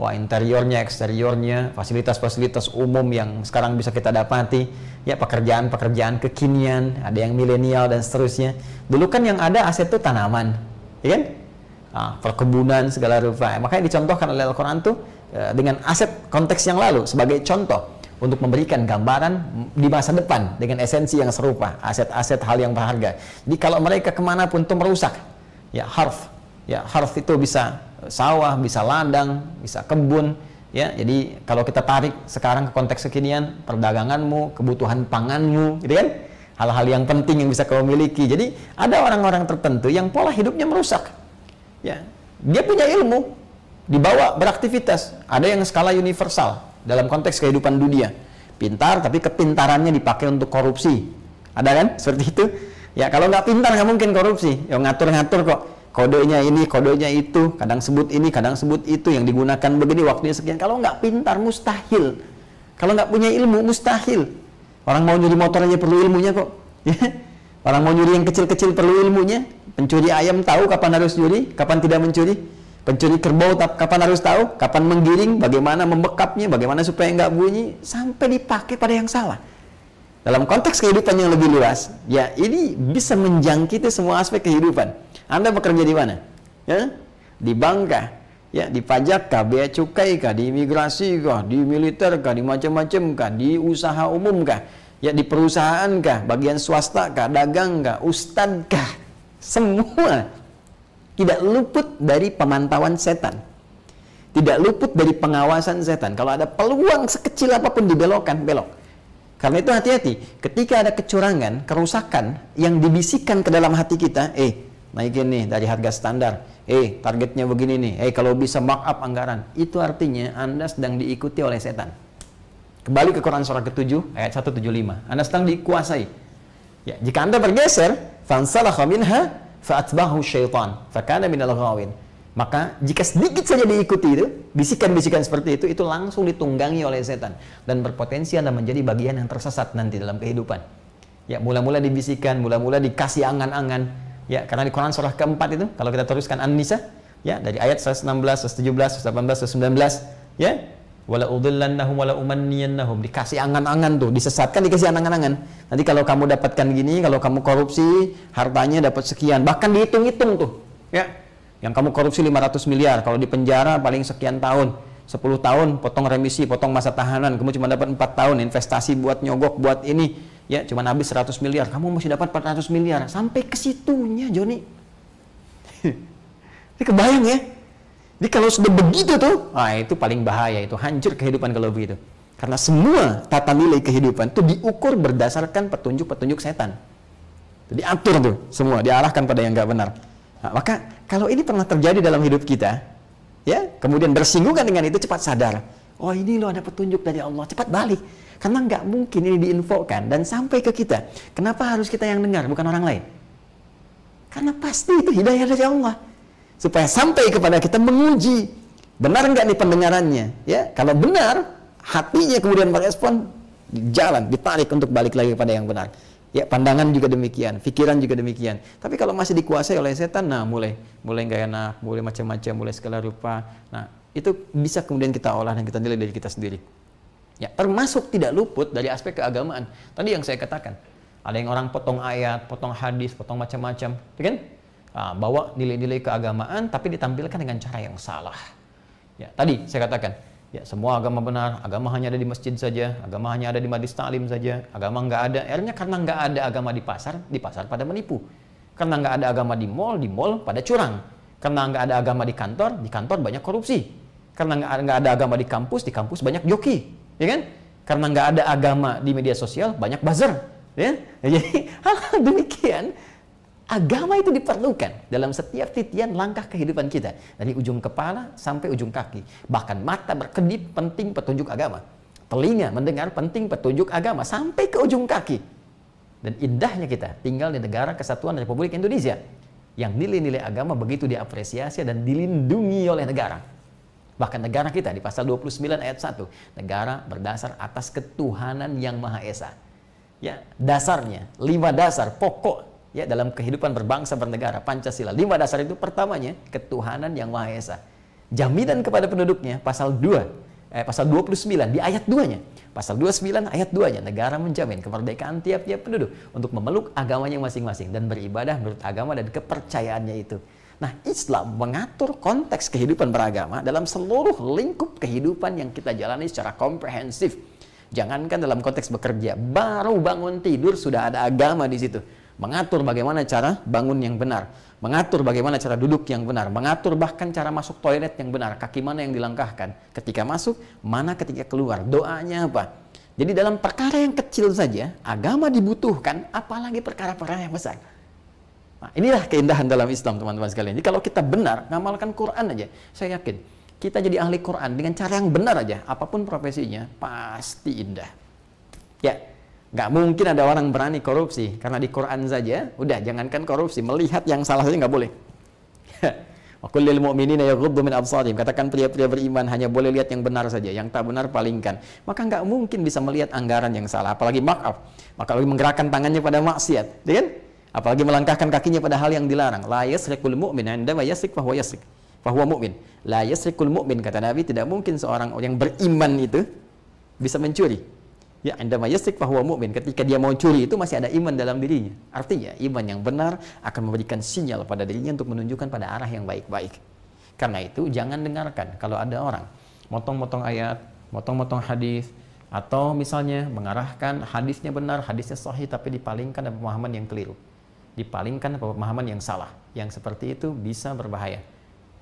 Wah, interiornya, eksteriornya, fasilitas-fasilitas umum yang sekarang bisa kita dapati, ya pekerjaan-pekerjaan kekinian, ada yang milenial dan seterusnya. Dulu kan yang ada aset itu tanaman, ya kan? Ah, perkebunan segala rupa. Makanya dicontohkan oleh Al-Qur'an tuh eh, dengan aset konteks yang lalu sebagai contoh untuk memberikan gambaran di masa depan dengan esensi yang serupa, aset-aset hal yang berharga. Jadi kalau mereka kemana pun itu merusak, ya harf, ya harf itu bisa sawah, bisa ladang, bisa kebun, ya. Jadi kalau kita tarik sekarang ke konteks kekinian, perdaganganmu, kebutuhan panganmu, gitu kan? Hal-hal yang penting yang bisa kau miliki. Jadi ada orang-orang tertentu yang pola hidupnya merusak. Ya, dia punya ilmu, dibawa beraktivitas. Ada yang skala universal, dalam konteks kehidupan dunia. Pintar tapi kepintarannya dipakai untuk korupsi. Ada kan? Seperti itu. Ya kalau nggak pintar nggak mungkin korupsi. Ya ngatur-ngatur kok. Kodenya ini, kodenya itu, kadang sebut ini, kadang sebut itu, yang digunakan begini waktunya sekian. Kalau nggak pintar mustahil. Kalau nggak punya ilmu mustahil. Orang mau nyuri motor aja perlu ilmunya kok. Orang mau nyuri yang kecil-kecil perlu ilmunya. Pencuri ayam tahu kapan harus nyuri, kapan tidak mencuri. Pencuri kerbau kapan harus tahu, kapan menggiring, bagaimana membekapnya, bagaimana supaya nggak bunyi, sampai dipakai pada yang salah. Dalam konteks kehidupan yang lebih luas, ya ini bisa menjangkiti semua aspek kehidupan. Anda bekerja di mana? Ya? Di bangka Ya, di pajak kah, bea cukai kah, di imigrasi kah, di militer kah, di macam-macam kah, di usaha umum kah? Ya, di perusahaan kah, bagian swasta kah, dagang kah, ustad kah? Semua tidak luput dari pemantauan setan. Tidak luput dari pengawasan setan. Kalau ada peluang sekecil apapun dibelokkan, belok. Karena itu hati-hati. Ketika ada kecurangan, kerusakan yang dibisikkan ke dalam hati kita, eh naikin nih dari harga standar, eh targetnya begini nih, eh kalau bisa mark up anggaran. Itu artinya Anda sedang diikuti oleh setan. Kembali ke Quran surah ke-7 ayat 175. Anda sedang dikuasai. Ya, jika Anda bergeser, fansalah minha fa'atbahu syaitan fakana minal ghawin maka jika sedikit saja diikuti itu bisikan-bisikan seperti itu itu langsung ditunggangi oleh setan dan berpotensi Anda menjadi bagian yang tersesat nanti dalam kehidupan ya mula-mula dibisikan mula-mula dikasih angan-angan ya karena di Quran surah keempat itu kalau kita teruskan An-Nisa ya dari ayat 116 117 118 119 ya wala udhillannahum wala umanniyannahum dikasih angan-angan tuh disesatkan dikasih angan-angan nanti kalau kamu dapatkan gini kalau kamu korupsi hartanya dapat sekian bahkan dihitung-hitung tuh ya yang kamu korupsi 500 miliar kalau di penjara paling sekian tahun 10 tahun potong remisi potong masa tahanan kamu cuma dapat 4 tahun investasi buat nyogok buat ini ya cuma habis 100 miliar kamu masih dapat 400 miliar sampai ke situnya Joni ini kebayang ya jadi kalau sudah begitu tuh, ah itu paling bahaya itu hancur kehidupan kalau begitu. Karena semua tata nilai kehidupan itu diukur berdasarkan petunjuk-petunjuk setan. Jadi atur tuh semua, diarahkan pada yang nggak benar. Nah, maka kalau ini pernah terjadi dalam hidup kita, ya kemudian bersinggungan dengan itu cepat sadar. Oh ini loh ada petunjuk dari Allah, cepat balik. Karena nggak mungkin ini diinfokan dan sampai ke kita. Kenapa harus kita yang dengar, bukan orang lain? Karena pasti itu hidayah dari Allah supaya sampai kepada kita menguji benar nggak nih pendengarannya ya kalau benar hatinya kemudian merespon jalan ditarik untuk balik lagi kepada yang benar ya pandangan juga demikian pikiran juga demikian tapi kalau masih dikuasai oleh setan nah mulai mulai nggak enak mulai macam-macam mulai segala rupa nah itu bisa kemudian kita olah dan kita nilai dari kita sendiri ya termasuk tidak luput dari aspek keagamaan tadi yang saya katakan ada yang orang potong ayat potong hadis potong macam-macam ya kan Ah, bawa nilai-nilai keagamaan tapi ditampilkan dengan cara yang salah. Ya, tadi saya katakan, ya semua agama benar, agama hanya ada di masjid saja, agama hanya ada di majlis taklim saja, agama nggak ada. Ya, akhirnya karena nggak ada agama di pasar, di pasar pada menipu. Karena nggak ada agama di mall, di mall pada curang. Karena nggak ada agama di kantor, di kantor banyak korupsi. Karena nggak ada agama di kampus, di kampus banyak joki, ya kan? Karena nggak ada agama di media sosial, banyak buzzer, ya. Jadi hal, -hal demikian Agama itu diperlukan dalam setiap titian langkah kehidupan kita. Dari ujung kepala sampai ujung kaki. Bahkan mata berkedip penting petunjuk agama. Telinga mendengar penting petunjuk agama sampai ke ujung kaki. Dan indahnya kita tinggal di negara kesatuan Republik Indonesia. Yang nilai-nilai agama begitu diapresiasi dan dilindungi oleh negara. Bahkan negara kita di pasal 29 ayat 1. Negara berdasar atas ketuhanan yang Maha Esa. Ya, dasarnya, lima dasar, pokok ya dalam kehidupan berbangsa bernegara Pancasila lima dasar itu pertamanya ketuhanan yang maha esa jaminan kepada penduduknya pasal 2 eh, pasal 29 di ayat 2 nya pasal 29 ayat 2 nya negara menjamin kemerdekaan tiap-tiap penduduk untuk memeluk agamanya masing-masing dan beribadah menurut agama dan kepercayaannya itu Nah, Islam mengatur konteks kehidupan beragama dalam seluruh lingkup kehidupan yang kita jalani secara komprehensif. Jangankan dalam konteks bekerja, baru bangun tidur sudah ada agama di situ mengatur bagaimana cara bangun yang benar, mengatur bagaimana cara duduk yang benar, mengatur bahkan cara masuk toilet yang benar, kaki mana yang dilangkahkan, ketika masuk, mana ketika keluar, doanya apa. Jadi dalam perkara yang kecil saja, agama dibutuhkan, apalagi perkara-perkara yang besar. Nah, inilah keindahan dalam Islam, teman-teman sekalian. Jadi kalau kita benar, ngamalkan Quran aja. Saya yakin, kita jadi ahli Quran dengan cara yang benar aja. Apapun profesinya, pasti indah. Ya, Gak mungkin ada orang berani korupsi karena di Quran saja udah jangankan korupsi melihat yang salah saja nggak boleh. Wakulil mu'minina yaghuddu min absarihim. Katakan pria-pria beriman hanya boleh lihat yang benar saja, yang tak benar palingkan. Maka gak mungkin bisa melihat anggaran yang salah, apalagi maaf. Maka lagi menggerakkan tangannya pada maksiat, ya kan? Apalagi melangkahkan kakinya pada hal yang dilarang. La yasrikul mu'min wa yasrik fahuwa yasrik. Fahuwa mu'min. La yasrikul mu'min kata Nabi tidak mungkin seorang yang beriman itu bisa mencuri Ya, indama yasik bahwa mukmin ketika dia mau curi itu masih ada iman dalam dirinya. Artinya, iman yang benar akan memberikan sinyal pada dirinya untuk menunjukkan pada arah yang baik-baik. Karena itu, jangan dengarkan kalau ada orang motong-motong ayat, motong-motong hadis, atau misalnya mengarahkan hadisnya benar, hadisnya sahih, tapi dipalingkan dari pemahaman yang keliru. Dipalingkan dari pemahaman yang salah. Yang seperti itu bisa berbahaya.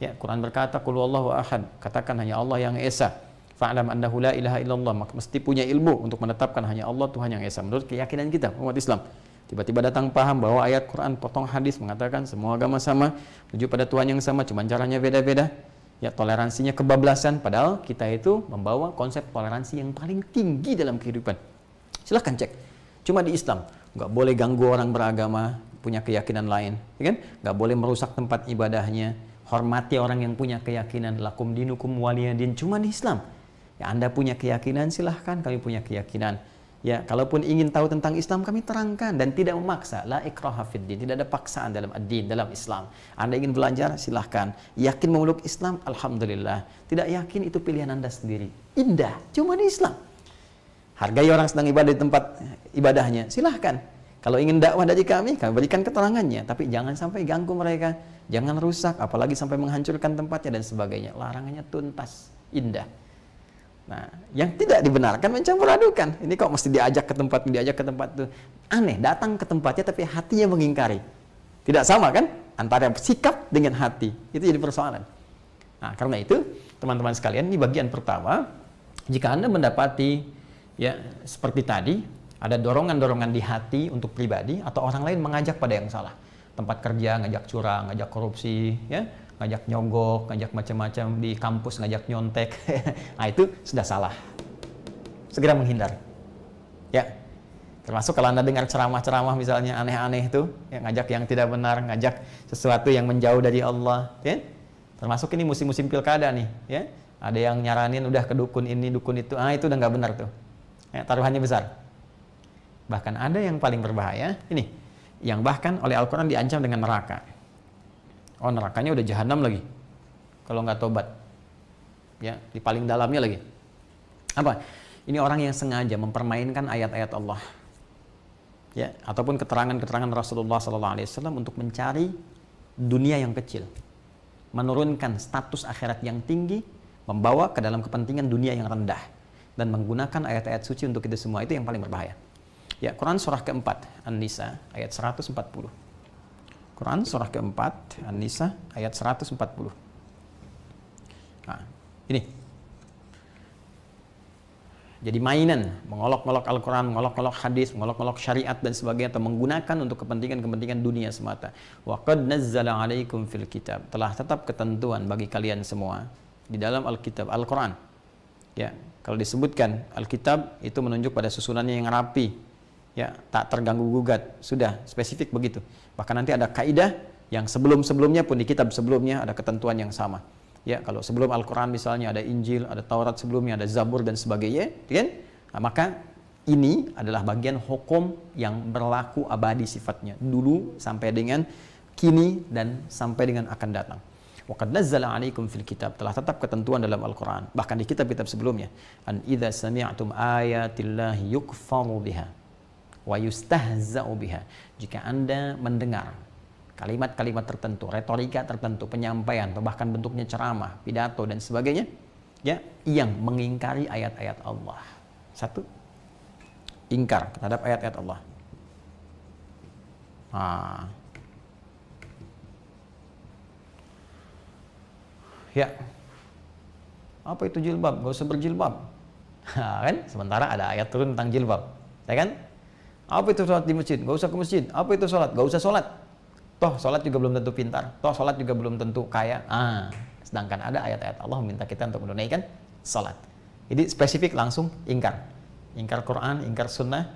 Ya, Quran berkata, kulullahu ahad, katakan hanya Allah yang Esa fa'lam annahu la ilaha illallah maka mesti punya ilmu untuk menetapkan hanya Allah Tuhan yang Esa menurut keyakinan kita umat Islam tiba-tiba datang paham bahwa ayat Quran potong hadis mengatakan semua agama sama menuju pada Tuhan yang sama cuman caranya beda-beda ya toleransinya kebablasan padahal kita itu membawa konsep toleransi yang paling tinggi dalam kehidupan silahkan cek cuma di Islam nggak boleh ganggu orang beragama punya keyakinan lain ya kan nggak boleh merusak tempat ibadahnya hormati orang yang punya keyakinan lakum dinukum waliyadin cuma di Islam Ya, Anda punya keyakinan, silahkan kami punya keyakinan. Ya, kalaupun ingin tahu tentang Islam, kami terangkan dan tidak memaksa. La ikraha din. Tidak ada paksaan dalam ad-din, dalam Islam. Anda ingin belajar, silahkan. Yakin memeluk Islam, Alhamdulillah. Tidak yakin, itu pilihan Anda sendiri. Indah, cuma di Islam. Hargai orang sedang ibadah di tempat eh, ibadahnya, silahkan. Kalau ingin dakwah dari kami, kami berikan keterangannya. Tapi jangan sampai ganggu mereka. Jangan rusak, apalagi sampai menghancurkan tempatnya dan sebagainya. Larangannya tuntas, indah. Nah, yang tidak dibenarkan mencampur adukan. Ini kok mesti diajak ke tempat, diajak ke tempat itu. Aneh, datang ke tempatnya tapi hatinya mengingkari. Tidak sama kan? Antara sikap dengan hati. Itu jadi persoalan. Nah, karena itu, teman-teman sekalian, ini bagian pertama. Jika Anda mendapati, ya, seperti tadi, ada dorongan-dorongan di hati untuk pribadi atau orang lain mengajak pada yang salah. Tempat kerja, ngajak curang, ngajak korupsi, ya, ngajak nyogok, ngajak macam-macam di kampus, ngajak nyontek. nah, itu sudah salah. Segera menghindar. Ya. Termasuk kalau Anda dengar ceramah-ceramah misalnya aneh-aneh itu, ya, ngajak yang tidak benar, ngajak sesuatu yang menjauh dari Allah, ya. Termasuk ini musim-musim pilkada nih, ya. Ada yang nyaranin udah ke dukun ini, dukun itu. Ah, itu udah nggak benar tuh. Ya, taruhannya besar. Bahkan ada yang paling berbahaya, ini, yang bahkan oleh Al-Quran diancam dengan neraka oh nerakanya udah jahanam lagi kalau nggak tobat ya di paling dalamnya lagi apa ini orang yang sengaja mempermainkan ayat-ayat Allah ya ataupun keterangan-keterangan Rasulullah SAW untuk mencari dunia yang kecil menurunkan status akhirat yang tinggi membawa ke dalam kepentingan dunia yang rendah dan menggunakan ayat-ayat suci untuk itu semua itu yang paling berbahaya. Ya, Quran surah keempat An-Nisa ayat 140. Quran surah keempat An-Nisa ayat 140. Nah, ini. Jadi mainan, mengolok-olok Al-Quran, mengolok-olok hadis, mengolok-olok syariat dan sebagainya atau menggunakan untuk kepentingan-kepentingan dunia semata. Wa qad nazzala 'alaikum fil kitab. Telah tetap ketentuan bagi kalian semua di dalam Al Kitab Al-Quran. Ya, kalau disebutkan Al Kitab itu menunjuk pada susunannya yang rapi, ya tak terganggu gugat sudah spesifik begitu bahkan nanti ada kaidah yang sebelum sebelumnya pun di kitab sebelumnya ada ketentuan yang sama ya kalau sebelum Al-Quran misalnya ada Injil ada Taurat sebelumnya ada Zabur dan sebagainya ya kan nah, maka ini adalah bagian hukum yang berlaku abadi sifatnya dulu sampai dengan kini dan sampai dengan akan datang Waqad nazzala alaikum fil kitab telah tetap ketentuan dalam Al-Qur'an bahkan di kitab-kitab sebelumnya an idza sami'tum ayatillahi yukfaru biha wa yustahza'u biha. Jika Anda mendengar kalimat-kalimat tertentu, retorika tertentu, penyampaian atau bahkan bentuknya ceramah, pidato dan sebagainya, ya, yang mengingkari ayat-ayat Allah. Satu, ingkar terhadap ayat-ayat Allah. Ah, Ya. Apa itu jilbab? Gak usah berjilbab. Ha, kan? Sementara ada ayat turun tentang jilbab. Ya kan? Apa itu sholat di masjid? Gak usah ke masjid. Apa itu sholat? Gak usah sholat. Toh sholat juga belum tentu pintar. Toh sholat juga belum tentu kaya. Ah, sedangkan ada ayat-ayat Allah meminta kita untuk menunaikan sholat. Jadi spesifik langsung ingkar. Ingkar Quran, ingkar sunnah.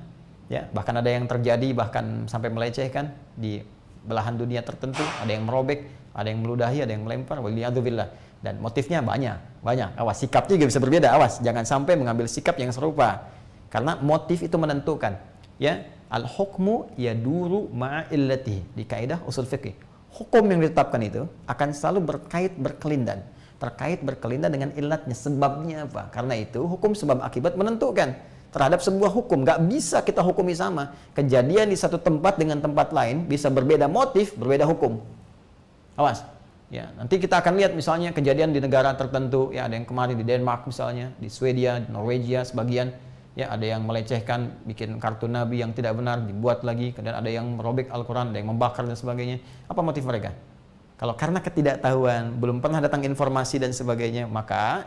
Ya, bahkan ada yang terjadi bahkan sampai melecehkan di belahan dunia tertentu. Ada yang merobek, ada yang meludahi, ada yang melempar. Waliyadzubillah. Dan motifnya banyak, banyak. Awas, sikapnya juga bisa berbeda. Awas, jangan sampai mengambil sikap yang serupa. Karena motif itu menentukan ya al hukmu yaduru ma'a illati di kaidah usul fikih hukum yang ditetapkan itu akan selalu berkait berkelindan terkait berkelindan dengan ilatnya sebabnya apa karena itu hukum sebab akibat menentukan terhadap sebuah hukum nggak bisa kita hukumi sama kejadian di satu tempat dengan tempat lain bisa berbeda motif berbeda hukum awas ya nanti kita akan lihat misalnya kejadian di negara tertentu ya ada yang kemarin di Denmark misalnya di Swedia Norwegia sebagian ya ada yang melecehkan bikin kartu nabi yang tidak benar dibuat lagi kemudian ada yang merobek Al-Qur'an ada yang membakar dan sebagainya apa motif mereka kalau karena ketidaktahuan belum pernah datang informasi dan sebagainya maka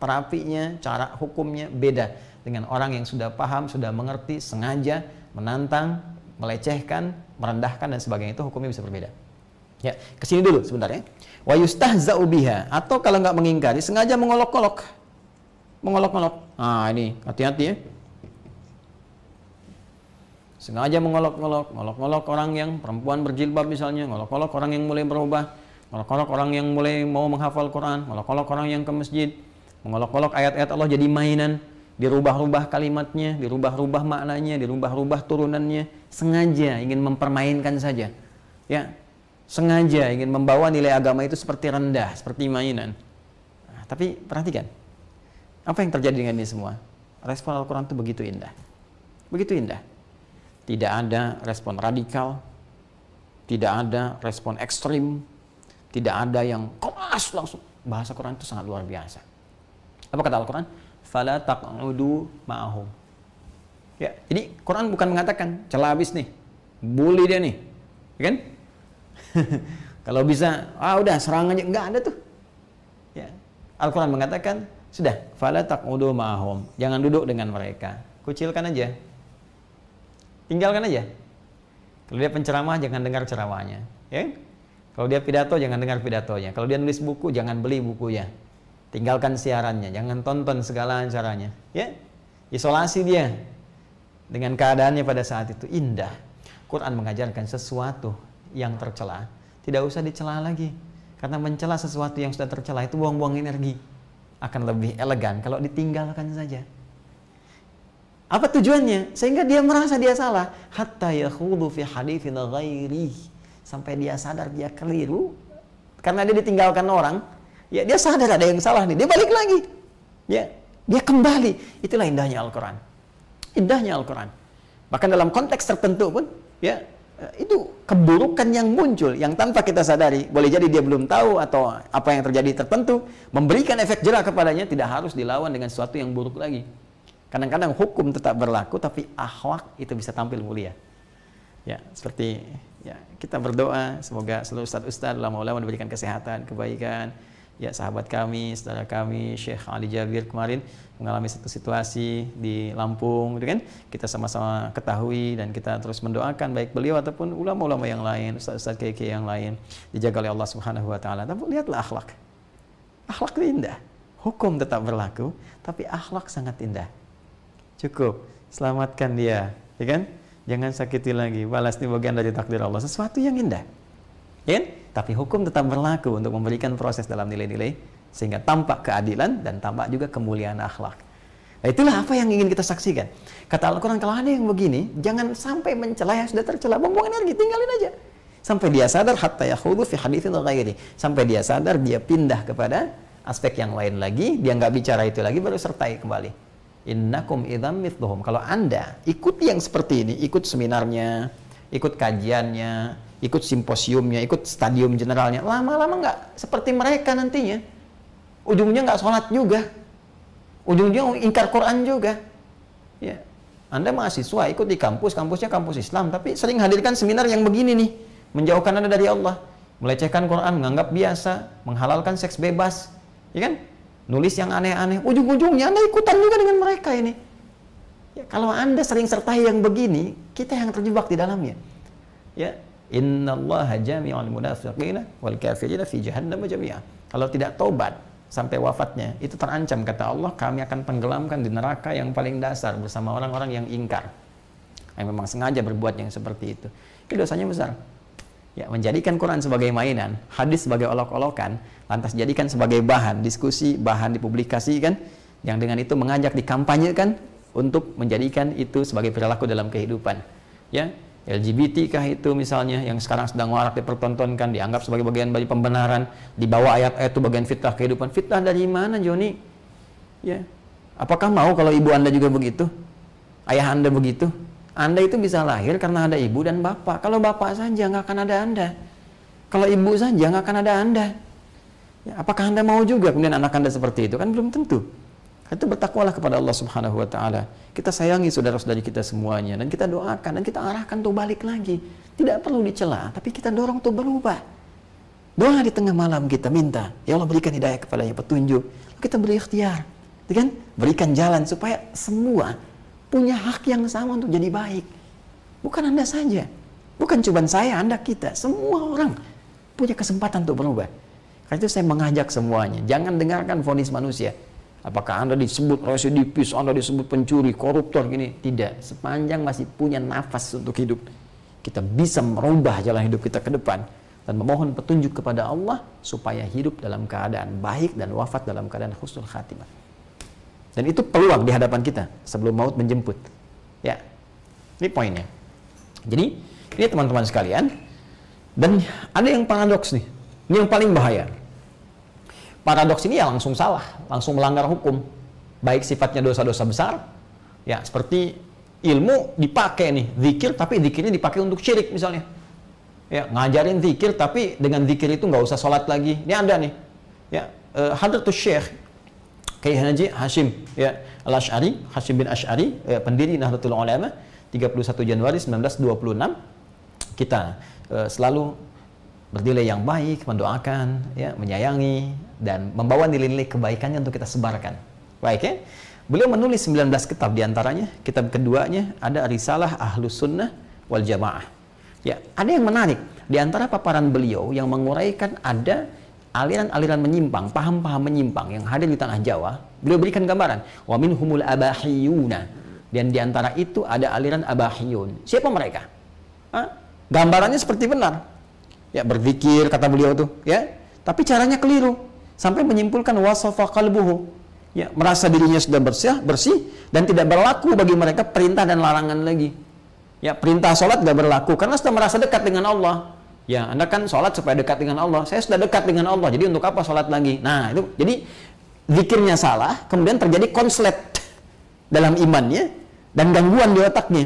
terapinya cara hukumnya beda dengan orang yang sudah paham sudah mengerti sengaja menantang melecehkan merendahkan dan sebagainya itu hukumnya bisa berbeda ya kesini dulu sebentar ya wa yustahza'u biha atau kalau nggak mengingkari sengaja mengolok-olok mengolok-olok. Ah ini hati-hati ya. Sengaja mengolok-olok, mengolok olok orang yang perempuan berjilbab misalnya, mengolok olok orang yang mulai berubah, mengolok olok orang yang mulai mau menghafal Quran, mengolok olok orang yang ke masjid, mengolok-olok ayat-ayat Allah jadi mainan, dirubah-rubah kalimatnya, dirubah-rubah maknanya, dirubah-rubah turunannya, sengaja ingin mempermainkan saja. Ya, sengaja ingin membawa nilai agama itu seperti rendah, seperti mainan. Ah, tapi perhatikan, apa yang terjadi dengan ini semua? Respon Al-Quran itu begitu indah. Begitu indah. Tidak ada respon radikal, tidak ada respon ekstrim, tidak ada yang keras langsung. Bahasa Quran itu sangat luar biasa. Apa kata Al-Quran? Fala taq'udu ma'ahum. Ya, jadi Quran bukan mengatakan celah habis nih, bully dia nih, ya kan? Kalau bisa, ah udah serang aja, nggak ada tuh. Ya. Al-Quran mengatakan, sudah, fala taqudu ma'ahum. Jangan duduk dengan mereka. Kucilkan aja. Tinggalkan aja. Kalau dia penceramah jangan dengar ceramahnya, ya. Kan? Kalau dia pidato jangan dengar pidatonya. Kalau dia nulis buku jangan beli bukunya. Tinggalkan siarannya, jangan tonton segala caranya, ya. Isolasi dia dengan keadaannya pada saat itu indah. Quran mengajarkan sesuatu yang tercela, tidak usah dicela lagi. Karena mencela sesuatu yang sudah tercela itu buang-buang energi akan lebih elegan kalau ditinggalkan saja. Apa tujuannya? Sehingga dia merasa dia salah. Hatta yakhudu fi hadithin ghairih. Sampai dia sadar dia keliru. Karena dia ditinggalkan orang. Ya dia sadar ada yang salah nih. Dia balik lagi. Ya, dia kembali. Itulah indahnya Al-Quran. Indahnya Al-Quran. Bahkan dalam konteks tertentu pun. Ya, Eh, itu keburukan yang muncul yang tanpa kita sadari boleh jadi dia belum tahu atau apa yang terjadi tertentu memberikan efek jerah kepadanya tidak harus dilawan dengan sesuatu yang buruk lagi kadang-kadang hukum tetap berlaku tapi akhlak itu bisa tampil mulia ya seperti ya kita berdoa semoga seluruh ustadz ustadz lama ulama diberikan kesehatan kebaikan ya sahabat kami, saudara kami, Syekh Ali Jabir kemarin mengalami satu situasi di Lampung, gitu kan? Kita sama-sama ketahui dan kita terus mendoakan baik beliau ataupun ulama-ulama yang lain, ustaz-ustaz KK yang lain dijaga oleh Allah Subhanahu wa taala. Tapi lihatlah akhlak. Akhlak indah. Hukum tetap berlaku, tapi akhlak sangat indah. Cukup, selamatkan dia, ya kan? Jangan sakiti lagi, balas di bagian dari takdir Allah. Sesuatu yang indah. Ya kan? Tapi hukum tetap berlaku untuk memberikan proses dalam nilai-nilai sehingga tampak keadilan dan tampak juga kemuliaan akhlak. Nah, itulah apa yang ingin kita saksikan. Kata Al-Quran, kalau ada yang begini, jangan sampai mencela yang sudah tercela. buang energi, tinggalin aja. Sampai dia sadar, hatta yahudu fi hadithin ghairi. Sampai dia sadar, dia pindah kepada aspek yang lain lagi. Dia nggak bicara itu lagi, baru sertai kembali. Innakum idham mitluhum. Kalau Anda ikut yang seperti ini, ikut seminarnya, ikut kajiannya, ikut simposiumnya, ikut stadium generalnya. Lama-lama nggak seperti mereka nantinya. Ujungnya nggak sholat juga. Ujungnya ingkar Quran juga. Ya. Anda mahasiswa ikut di kampus, kampusnya kampus Islam, tapi sering hadirkan seminar yang begini nih, menjauhkan Anda dari Allah, melecehkan Quran, menganggap biasa, menghalalkan seks bebas, ya kan? Nulis yang aneh-aneh, ujung-ujungnya Anda ikutan juga dengan mereka ini. Ya, kalau Anda sering sertai yang begini, kita yang terjebak di dalamnya. Ya, jami'ul munafiqina wal kafirina fi jahannam jami'a. Kalau tidak taubat sampai wafatnya, itu terancam kata Allah, kami akan tenggelamkan di neraka yang paling dasar bersama orang-orang yang ingkar. Yang memang sengaja berbuat yang seperti itu. Itu dosanya besar. Ya, menjadikan Quran sebagai mainan, hadis sebagai olok-olokan, lantas jadikan sebagai bahan diskusi, bahan dipublikasikan, yang dengan itu mengajak dikampanyekan untuk menjadikan itu sebagai perilaku dalam kehidupan. Ya, LGBT kah itu misalnya yang sekarang sedang warak dipertontonkan dianggap sebagai bagian dari pembenaran di bawah ayat-ayat itu bagian fitrah kehidupan fitnah dari mana Joni ya apakah mau kalau ibu anda juga begitu ayah anda begitu anda itu bisa lahir karena ada ibu dan bapak kalau bapak saja nggak akan ada anda kalau ibu saja nggak akan ada anda ya, apakah anda mau juga kemudian anak anda seperti itu kan belum tentu itu bertakwalah kepada Allah Subhanahu wa taala. Kita sayangi saudara-saudari kita semuanya dan kita doakan dan kita arahkan untuk balik lagi. Tidak perlu dicela, tapi kita dorong untuk berubah. Doa di tengah malam kita minta, ya Allah berikan hidayah kepadanya, petunjuk. Kita beri ikhtiar. Ya kan? Berikan jalan supaya semua punya hak yang sama untuk jadi baik. Bukan Anda saja. Bukan cuma saya, Anda, kita. Semua orang punya kesempatan untuk berubah. Karena itu saya mengajak semuanya, jangan dengarkan vonis manusia Apakah Anda disebut residivis, Anda disebut pencuri, koruptor, gini? Tidak. Sepanjang masih punya nafas untuk hidup, kita bisa merubah jalan hidup kita ke depan dan memohon petunjuk kepada Allah supaya hidup dalam keadaan baik dan wafat dalam keadaan khusnul khatimah. Dan itu peluang di hadapan kita sebelum maut menjemput. Ya. Ini poinnya. Jadi, ini teman-teman sekalian, dan ada yang paradoks nih. Ini yang paling bahaya paradoks ini ya langsung salah, langsung melanggar hukum. Baik sifatnya dosa-dosa besar, ya seperti ilmu dipakai nih, zikir tapi zikirnya dipakai untuk syirik misalnya. Ya, ngajarin zikir tapi dengan zikir itu nggak usah sholat lagi. Ini ada nih. Ya, uh, eh, Hadratus Syekh Kiai Haji Hashim ya, al Ashari, Hashim bin Ashari, ya, pendiri Nahdlatul Ulama 31 Januari 1926 kita uh, selalu bernilai yang baik, mendoakan, ya, menyayangi, dan membawa nilai-nilai kebaikannya untuk kita sebarkan. Baik ya? Beliau menulis 19 kitab diantaranya, kitab keduanya ada Risalah Ahlus Sunnah Wal Jamaah. Ya, ada yang menarik. Di antara paparan beliau yang menguraikan ada aliran-aliran menyimpang, paham-paham menyimpang yang hadir di tanah Jawa, beliau berikan gambaran. Wa minhumul abahiyuna. Dan di antara itu ada aliran abahiyun. Siapa mereka? Hah? Gambarannya seperti benar ya berzikir kata beliau tuh ya tapi caranya keliru sampai menyimpulkan wasofa kalbuhu ya merasa dirinya sudah bersih bersih dan tidak berlaku bagi mereka perintah dan larangan lagi ya perintah sholat tidak berlaku karena sudah merasa dekat dengan Allah ya anda kan sholat supaya dekat dengan Allah saya sudah dekat dengan Allah jadi untuk apa sholat lagi nah itu jadi zikirnya salah kemudian terjadi konslet dalam imannya dan gangguan di otaknya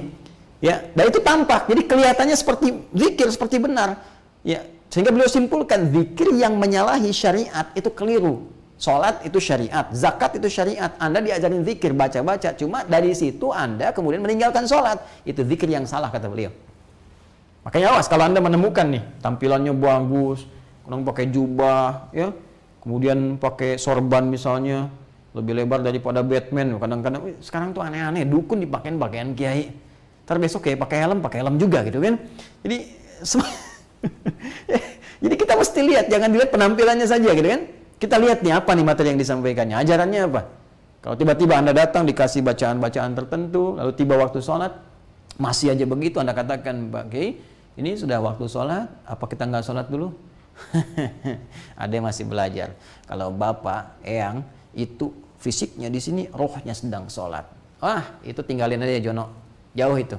ya dan itu tampak jadi kelihatannya seperti zikir seperti benar Ya, sehingga beliau simpulkan zikir yang menyalahi syariat itu keliru. Sholat itu syariat, zakat itu syariat. Anda diajarin zikir, baca-baca. Cuma dari situ Anda kemudian meninggalkan sholat. Itu zikir yang salah kata beliau. Makanya awas kalau Anda menemukan nih, tampilannya bagus, orang pakai jubah, ya, kemudian pakai sorban misalnya, lebih lebar daripada Batman. Kadang-kadang sekarang tuh aneh-aneh, dukun dipakein pakaian kiai. terbesok besok kayak pakai helm, pakai helm juga gitu kan. Jadi Jadi kita mesti lihat, jangan dilihat penampilannya saja gitu kan. Kita lihat nih apa nih materi yang disampaikannya, ajarannya apa. Kalau tiba-tiba Anda datang dikasih bacaan-bacaan tertentu, lalu tiba waktu sholat, masih aja begitu Anda katakan, Pak Kiai, ini sudah waktu sholat, apa kita nggak sholat dulu? Ada yang masih belajar. Kalau Bapak, Eyang, itu fisiknya di sini, rohnya sedang sholat. Wah, itu tinggalin aja Jono. Jauh itu.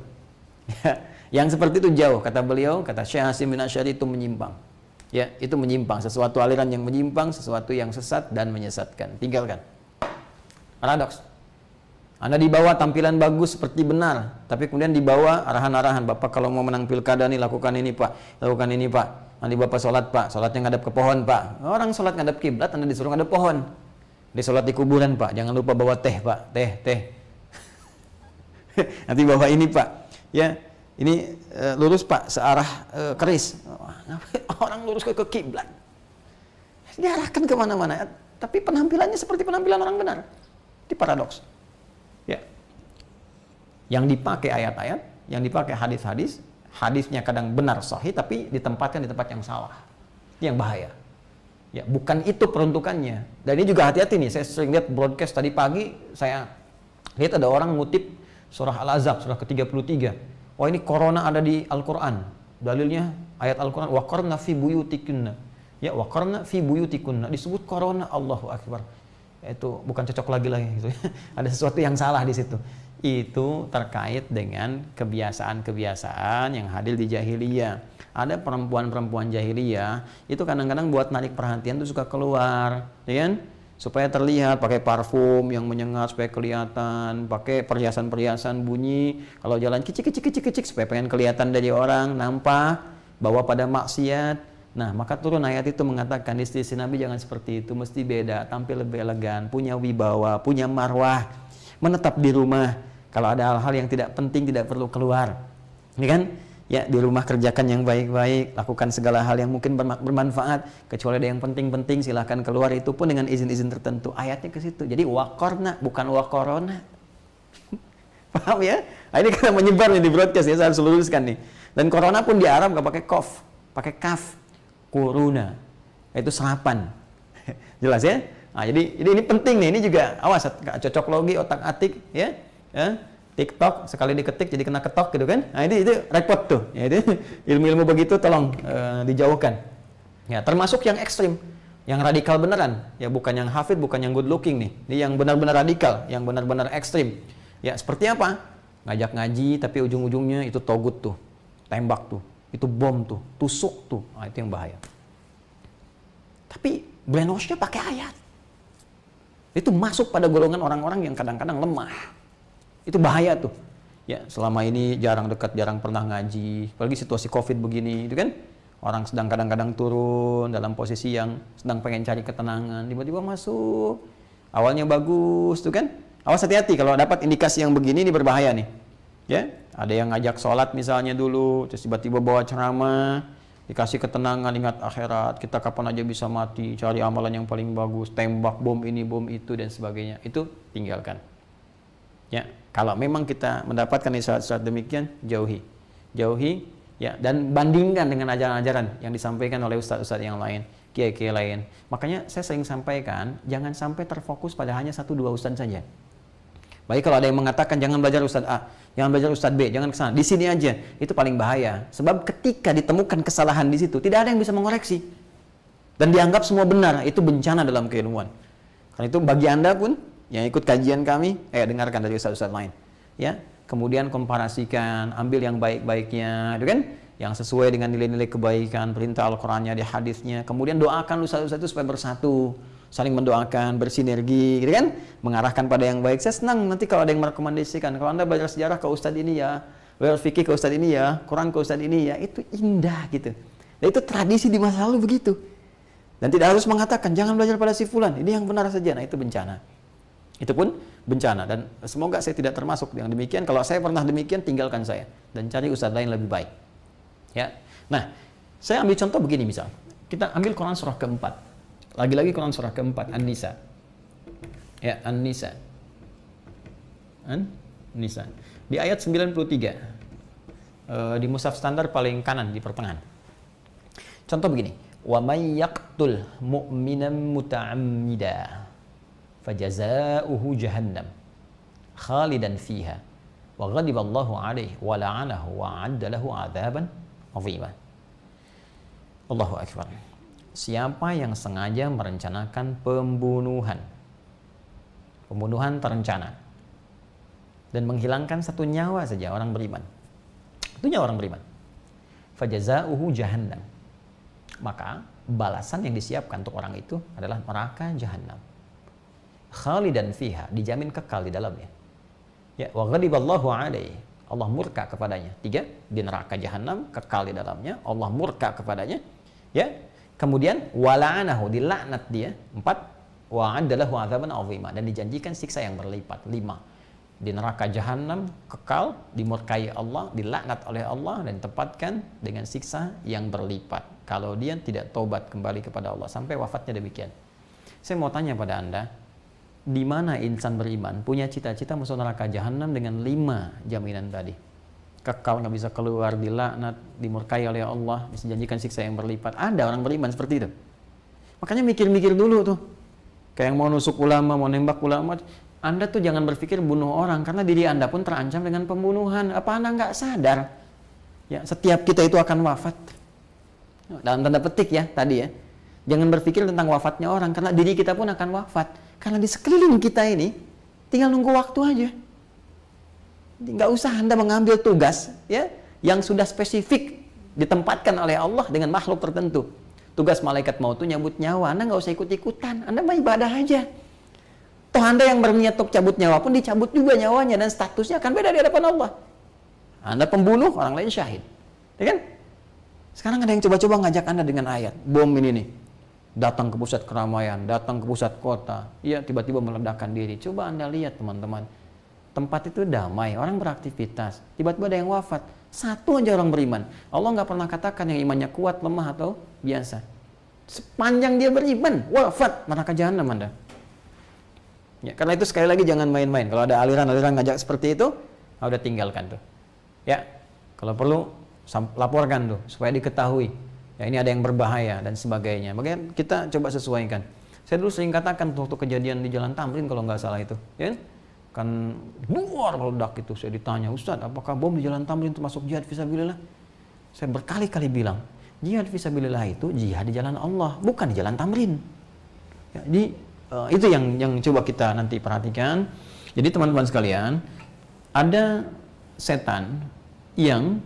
Ya. Yang seperti itu jauh kata beliau, kata Syekh Hasim bin Asy'ari itu menyimpang. Ya, itu menyimpang, sesuatu aliran yang menyimpang, sesuatu yang sesat dan menyesatkan. Tinggalkan. Paradoks. Anda dibawa tampilan bagus seperti benar, tapi kemudian dibawa arahan-arahan, Bapak kalau mau menang pilkada nih lakukan ini Pak, lakukan ini Pak. Nanti Bapak sholat Pak, sholatnya ngadap ke pohon Pak. Orang sholat ngadap kiblat, Anda disuruh ngadap pohon. Di sholat di kuburan Pak, jangan lupa bawa teh Pak, teh, teh. Nanti bawa ini Pak, ya ini uh, lurus pak searah uh, keris orang lurus ke, ke kiblat diarahkan kemana-mana tapi penampilannya seperti penampilan orang benar di paradoks ya yang dipakai ayat-ayat yang dipakai hadis-hadis hadisnya kadang benar sahih tapi ditempatkan di tempat yang salah ini yang bahaya ya bukan itu peruntukannya dan ini juga hati-hati nih saya sering lihat broadcast tadi pagi saya lihat ada orang ngutip surah al-azab surah ke-33 oh ini corona ada di Al-Quran. Dalilnya ayat Al-Quran, waqarna fi buyutikunna. Ya, waqarna fi buyutikunna. Disebut corona, Allahu Akbar. Itu bukan cocok lagi lagi gitu. ada sesuatu yang salah di situ. Itu terkait dengan kebiasaan-kebiasaan yang hadir di jahiliyah. Ada perempuan-perempuan jahiliyah itu kadang-kadang buat narik perhatian tuh suka keluar, ya kan? supaya terlihat pakai parfum yang menyengat supaya kelihatan pakai perhiasan-perhiasan bunyi kalau jalan kicik kicik kicik kicik supaya pengen kelihatan dari orang nampak bahwa pada maksiat nah maka turun ayat itu mengatakan istri nabi jangan seperti itu mesti beda tampil lebih elegan punya wibawa punya marwah menetap di rumah kalau ada hal-hal yang tidak penting tidak perlu keluar ini iya kan ya di rumah kerjakan yang baik-baik, lakukan segala hal yang mungkin bermanfaat, kecuali ada yang penting-penting silahkan keluar itu pun dengan izin-izin tertentu. Ayatnya ke situ. Jadi wakorna bukan wakorona. Paham ya? Nah, ini karena menyebar nih di broadcast ya, saya harus luruskan nih. Dan corona pun di Arab nggak pakai kof, pakai kaf, kuruna, itu serapan. Jelas ya? Nah, jadi, jadi ini penting nih, ini juga awas cocok logi otak atik ya. ya TikTok sekali diketik jadi kena ketok gitu kan. Nah, itu itu repot tuh. Ya, itu ilmu-ilmu begitu tolong uh, dijauhkan. Ya, termasuk yang ekstrim, yang radikal beneran. Ya, bukan yang hafid, bukan yang good looking nih. Ini yang benar-benar radikal, yang benar-benar ekstrim. Ya, seperti apa? Ngajak ngaji tapi ujung-ujungnya itu togut tuh. Tembak tuh, itu bom tuh, tusuk tuh. Nah, itu yang bahaya. Tapi brainwashnya pakai ayat. Itu masuk pada golongan orang-orang yang kadang-kadang lemah itu bahaya tuh. Ya, selama ini jarang dekat, jarang pernah ngaji. Apalagi situasi Covid begini, itu kan orang sedang kadang-kadang turun dalam posisi yang sedang pengen cari ketenangan, tiba-tiba masuk. Awalnya bagus tuh kan. Awas hati-hati kalau dapat indikasi yang begini ini berbahaya nih. Ya, ada yang ngajak sholat misalnya dulu, terus tiba-tiba bawa ceramah, dikasih ketenangan ingat akhirat kita kapan aja bisa mati cari amalan yang paling bagus tembak bom ini bom itu dan sebagainya itu tinggalkan ya kalau memang kita mendapatkan isyarat-isyarat demikian, jauhi. Jauhi ya dan bandingkan dengan ajaran-ajaran yang disampaikan oleh ustaz-ustaz yang lain, kiai-kiai lain. Makanya saya sering sampaikan, jangan sampai terfokus pada hanya satu dua ustaz saja. Baik kalau ada yang mengatakan jangan belajar Ustadz A, jangan belajar Ustadz B, jangan ke sana, di sini aja. Itu paling bahaya. Sebab ketika ditemukan kesalahan di situ, tidak ada yang bisa mengoreksi. Dan dianggap semua benar, itu bencana dalam keilmuan. Karena itu bagi Anda pun yang ikut kajian kami eh dengarkan dari ustaz-ustaz lain ya kemudian komparasikan ambil yang baik-baiknya itu kan yang sesuai dengan nilai-nilai kebaikan perintah Al-Qur'annya di hadisnya kemudian doakan ustaz-ustaz itu supaya bersatu saling mendoakan, bersinergi, gitu kan? Mengarahkan pada yang baik. Saya senang nanti kalau ada yang merekomendasikan. Kalau Anda belajar sejarah ke ustadz ini ya, belajar fikih ke ustadz ini ya, Quran ke ustadz ini ya, itu indah gitu. Nah, itu tradisi di masa lalu begitu. Dan tidak harus mengatakan, jangan belajar pada si fulan, ini yang benar saja. Nah itu bencana. Itu pun bencana dan semoga saya tidak termasuk yang demikian. Kalau saya pernah demikian tinggalkan saya dan cari ustadz lain lebih baik. Ya. Nah, saya ambil contoh begini misal. Kita ambil Quran surah keempat. Lagi-lagi Quran surah keempat An-Nisa. Ya, An-Nisa. An-Nisa. Di ayat 93. Eh, di Mushaf standar paling kanan di pertengahan. Contoh begini. Wa may yaqtul mu'minan muta'ammida fajazauhu jahannam khalidan fiha wa ghadiba Allahu alaihi wa la'anahu wa 'adda lahu 'adzaban 'azima. Allahu akbar. Siapa yang sengaja merencanakan pembunuhan? Pembunuhan terencana dan menghilangkan satu nyawa saja orang beriman. Itu nyawa orang beriman. Fajazauhu jahannam. Maka balasan yang disiapkan untuk orang itu adalah neraka jahannam khalidan fiha, dijamin kekal di dalamnya. Ya, wa ghadiballahu alaihi. Allah murka kepadanya. Tiga, di neraka jahanam kekal di dalamnya. Allah murka kepadanya. Ya. Kemudian wala'anahu dilaknat dia. Empat, adalah azaban azima dan dijanjikan siksa yang berlipat. Lima, di neraka jahanam kekal dimurkai Allah, dilaknat oleh Allah dan tempatkan dengan siksa yang berlipat. Kalau dia tidak tobat kembali kepada Allah sampai wafatnya demikian. Saya mau tanya pada Anda, di mana insan beriman punya cita-cita masuk neraka jahanam dengan lima jaminan tadi. Kekal nggak bisa keluar, dilaknat, dimurkai oleh Allah, bisa janjikan siksa yang berlipat. Ada orang beriman seperti itu. Makanya mikir-mikir dulu tuh. Kayak yang mau nusuk ulama, mau nembak ulama, Anda tuh jangan berpikir bunuh orang karena diri Anda pun terancam dengan pembunuhan. Apa Anda nggak sadar? Ya, setiap kita itu akan wafat. Dalam tanda petik ya tadi ya Jangan berpikir tentang wafatnya orang, karena diri kita pun akan wafat. Karena di sekeliling kita ini, tinggal nunggu waktu aja. Tidak usah Anda mengambil tugas ya yang sudah spesifik ditempatkan oleh Allah dengan makhluk tertentu. Tugas malaikat mau tuh nyabut nyawa, Anda nggak usah ikut-ikutan, Anda mau ibadah aja. Toh Anda yang berniat untuk cabut nyawa pun dicabut juga nyawanya dan statusnya akan beda di hadapan Allah. Anda pembunuh, orang lain syahid. Ya kan? Sekarang ada yang coba-coba ngajak Anda dengan ayat, bom ini nih datang ke pusat keramaian, datang ke pusat kota, ya tiba-tiba meledakkan diri. Coba Anda lihat teman-teman, tempat itu damai, orang beraktivitas, tiba-tiba ada yang wafat, satu aja orang beriman. Allah nggak pernah katakan yang imannya kuat, lemah atau biasa. Sepanjang dia beriman, wafat, mana jahanam Anda. Ya, karena itu sekali lagi jangan main-main. Kalau ada aliran-aliran ngajak seperti itu, sudah udah tinggalkan tuh. Ya, kalau perlu laporkan tuh supaya diketahui ya ini ada yang berbahaya dan sebagainya. Makanya kita coba sesuaikan. Saya dulu sering katakan waktu kejadian di Jalan Tamrin kalau nggak salah itu, ya kan? kan luar meledak itu saya ditanya Ustadz apakah bom di Jalan Tamrin itu termasuk jihad visabilillah? Saya berkali-kali bilang jihad visabilillah itu jihad di jalan Allah bukan di Jalan Tamrin. Ya, eh, itu yang yang coba kita nanti perhatikan. Jadi teman-teman sekalian ada setan yang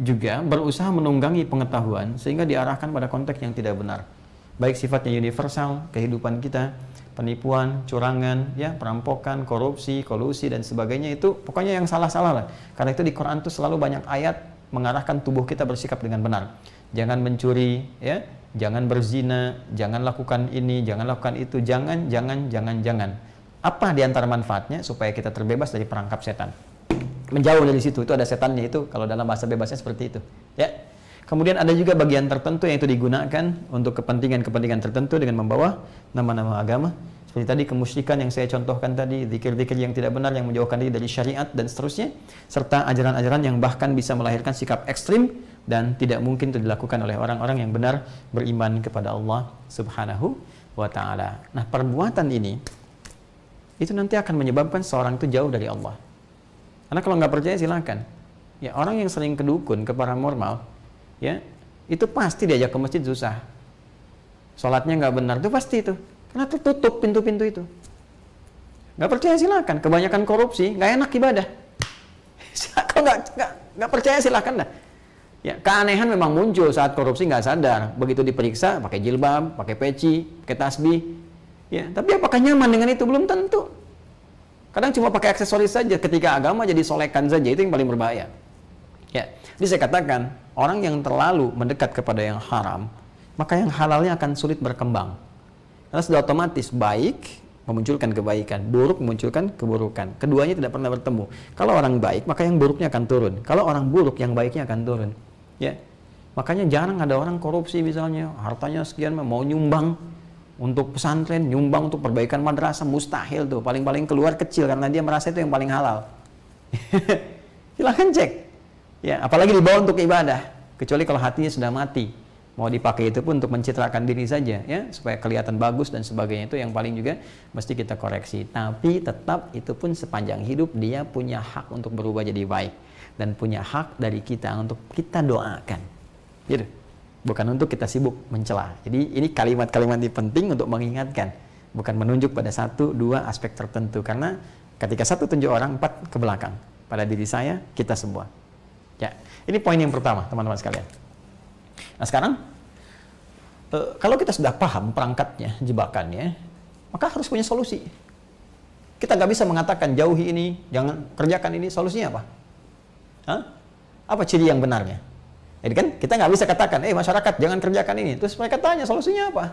juga berusaha menunggangi pengetahuan sehingga diarahkan pada konteks yang tidak benar. Baik sifatnya universal, kehidupan kita, penipuan, curangan, ya, perampokan, korupsi, kolusi dan sebagainya itu pokoknya yang salah-salah lah. Karena itu di Quran itu selalu banyak ayat mengarahkan tubuh kita bersikap dengan benar. Jangan mencuri, ya, jangan berzina, jangan lakukan ini, jangan lakukan itu, jangan, jangan, jangan, jangan. Apa di antara manfaatnya supaya kita terbebas dari perangkap setan? menjauh dari situ itu ada setannya itu kalau dalam bahasa bebasnya seperti itu ya kemudian ada juga bagian tertentu yang itu digunakan untuk kepentingan-kepentingan tertentu dengan membawa nama-nama agama seperti tadi kemusyrikan yang saya contohkan tadi zikir-zikir yang tidak benar yang menjauhkan diri dari syariat dan seterusnya serta ajaran-ajaran yang bahkan bisa melahirkan sikap ekstrim dan tidak mungkin itu dilakukan oleh orang-orang yang benar beriman kepada Allah subhanahu wa ta'ala nah perbuatan ini itu nanti akan menyebabkan seorang itu jauh dari Allah karena kalau nggak percaya silakan. Ya orang yang sering ke dukun, ke paranormal, ya itu pasti diajak ke masjid susah. Sholatnya nggak benar itu pasti itu. Karena tertutup pintu-pintu itu. Nggak percaya silakan. Kebanyakan korupsi, nggak enak ibadah. Kalau nggak nggak percaya silakan dah. Ya, keanehan memang muncul saat korupsi nggak sadar. Begitu diperiksa, pakai jilbab, pakai peci, pakai tasbih. Ya, tapi apakah nyaman dengan itu belum tentu. Kadang cuma pakai aksesoris saja ketika agama jadi solekan saja itu yang paling berbahaya. Ya. Jadi saya katakan, orang yang terlalu mendekat kepada yang haram, maka yang halalnya akan sulit berkembang. Karena sudah otomatis baik memunculkan kebaikan, buruk memunculkan keburukan. Keduanya tidak pernah bertemu. Kalau orang baik, maka yang buruknya akan turun. Kalau orang buruk, yang baiknya akan turun. Ya. Makanya jarang ada orang korupsi misalnya, hartanya sekian mau nyumbang, untuk pesantren, nyumbang untuk perbaikan madrasah, mustahil tuh. Paling-paling keluar kecil karena dia merasa itu yang paling halal. Silahkan cek. Ya, apalagi dibawa untuk ibadah. Kecuali kalau hatinya sudah mati. Mau dipakai itu pun untuk mencitrakan diri saja, ya, supaya kelihatan bagus dan sebagainya itu yang paling juga mesti kita koreksi. Tapi tetap itu pun sepanjang hidup dia punya hak untuk berubah jadi baik dan punya hak dari kita untuk kita doakan. Gitu bukan untuk kita sibuk mencela. Jadi ini kalimat-kalimat yang penting untuk mengingatkan, bukan menunjuk pada satu dua aspek tertentu karena ketika satu tunjuk orang empat ke belakang pada diri saya kita semua. Ya, ini poin yang pertama teman-teman sekalian. Nah sekarang eh, kalau kita sudah paham perangkatnya, jebakannya, maka harus punya solusi. Kita nggak bisa mengatakan jauhi ini, jangan kerjakan ini. Solusinya apa? Hah? Apa ciri yang benarnya? Jadi kan kita nggak bisa katakan, eh masyarakat jangan kerjakan ini. Terus mereka tanya solusinya apa?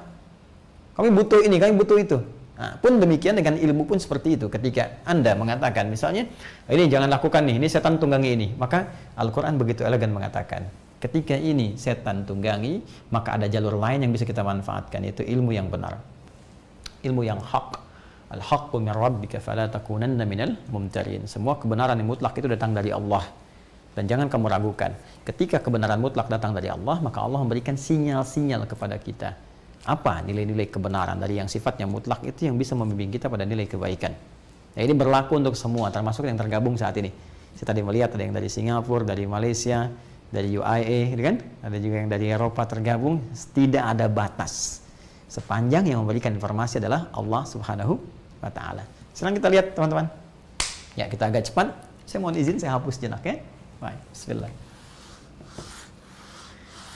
Kami butuh ini, kami butuh itu. Nah, pun demikian dengan ilmu pun seperti itu. Ketika Anda mengatakan, misalnya, ini jangan lakukan nih, ini setan tunggangi ini. Maka Al-Quran begitu elegan mengatakan, ketika ini setan tunggangi, maka ada jalur lain yang bisa kita manfaatkan, yaitu ilmu yang benar. Ilmu yang hak. Al-haqqu min rabbika falatakunanna minal mumtarin. Semua kebenaran yang mutlak itu datang dari Allah dan jangan kamu ragukan. Ketika kebenaran mutlak datang dari Allah, maka Allah memberikan sinyal-sinyal kepada kita. Apa nilai-nilai kebenaran dari yang sifatnya mutlak itu yang bisa membimbing kita pada nilai kebaikan. Nah, ini berlaku untuk semua, termasuk yang tergabung saat ini. Saya tadi melihat ada yang dari Singapura, dari Malaysia, dari UIA, e, gitu kan? Ada juga yang dari Eropa tergabung. Tidak ada batas. Sepanjang yang memberikan informasi adalah Allah Subhanahu wa taala. Sekarang kita lihat teman-teman. Ya, kita agak cepat. Saya mohon izin saya hapus jenak ya. Baik, bismillah.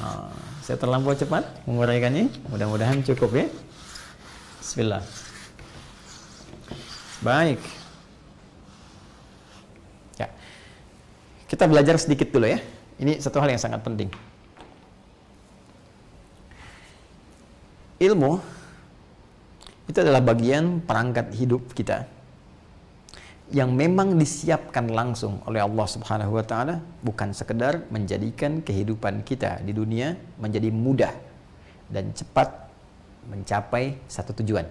Nah, saya terlampau cepat menguraikannya. Mudah-mudahan cukup ya. Bismillah. Baik. Ya. Kita belajar sedikit dulu ya. Ini satu hal yang sangat penting. Ilmu itu adalah bagian perangkat hidup kita yang memang disiapkan langsung oleh Allah Subhanahu wa taala bukan sekedar menjadikan kehidupan kita di dunia menjadi mudah dan cepat mencapai satu tujuan.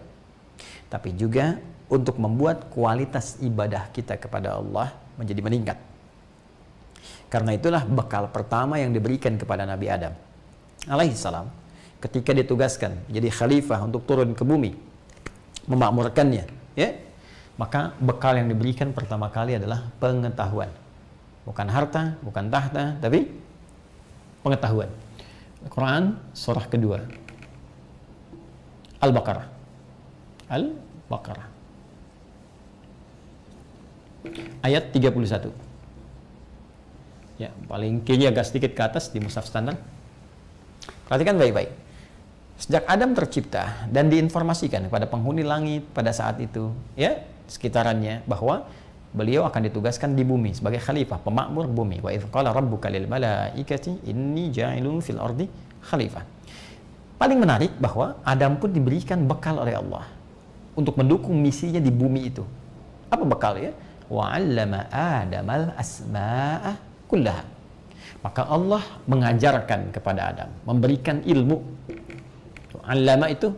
Tapi juga untuk membuat kualitas ibadah kita kepada Allah menjadi meningkat. Karena itulah bekal pertama yang diberikan kepada Nabi Adam Alaihi salam ketika ditugaskan jadi khalifah untuk turun ke bumi memakmurkannya ya maka bekal yang diberikan pertama kali adalah pengetahuan. Bukan harta, bukan tahta, tapi pengetahuan. Al-Quran surah kedua. Al-Baqarah. Al-Baqarah. Ayat 31. Ya, paling kiri agak sedikit ke atas di mushaf standar. Perhatikan baik-baik. Sejak Adam tercipta dan diinformasikan kepada penghuni langit pada saat itu, ya, sekitarannya bahwa beliau akan ditugaskan di bumi sebagai khalifah pemakmur bumi wa idz qala rabbuka lil malaikati inni ja'ilun fil ardi khalifah paling menarik bahwa Adam pun diberikan bekal oleh Allah untuk mendukung misinya di bumi itu apa bekal ya wa 'allama al asma'a kullaha maka Allah mengajarkan kepada Adam memberikan ilmu 'allama itu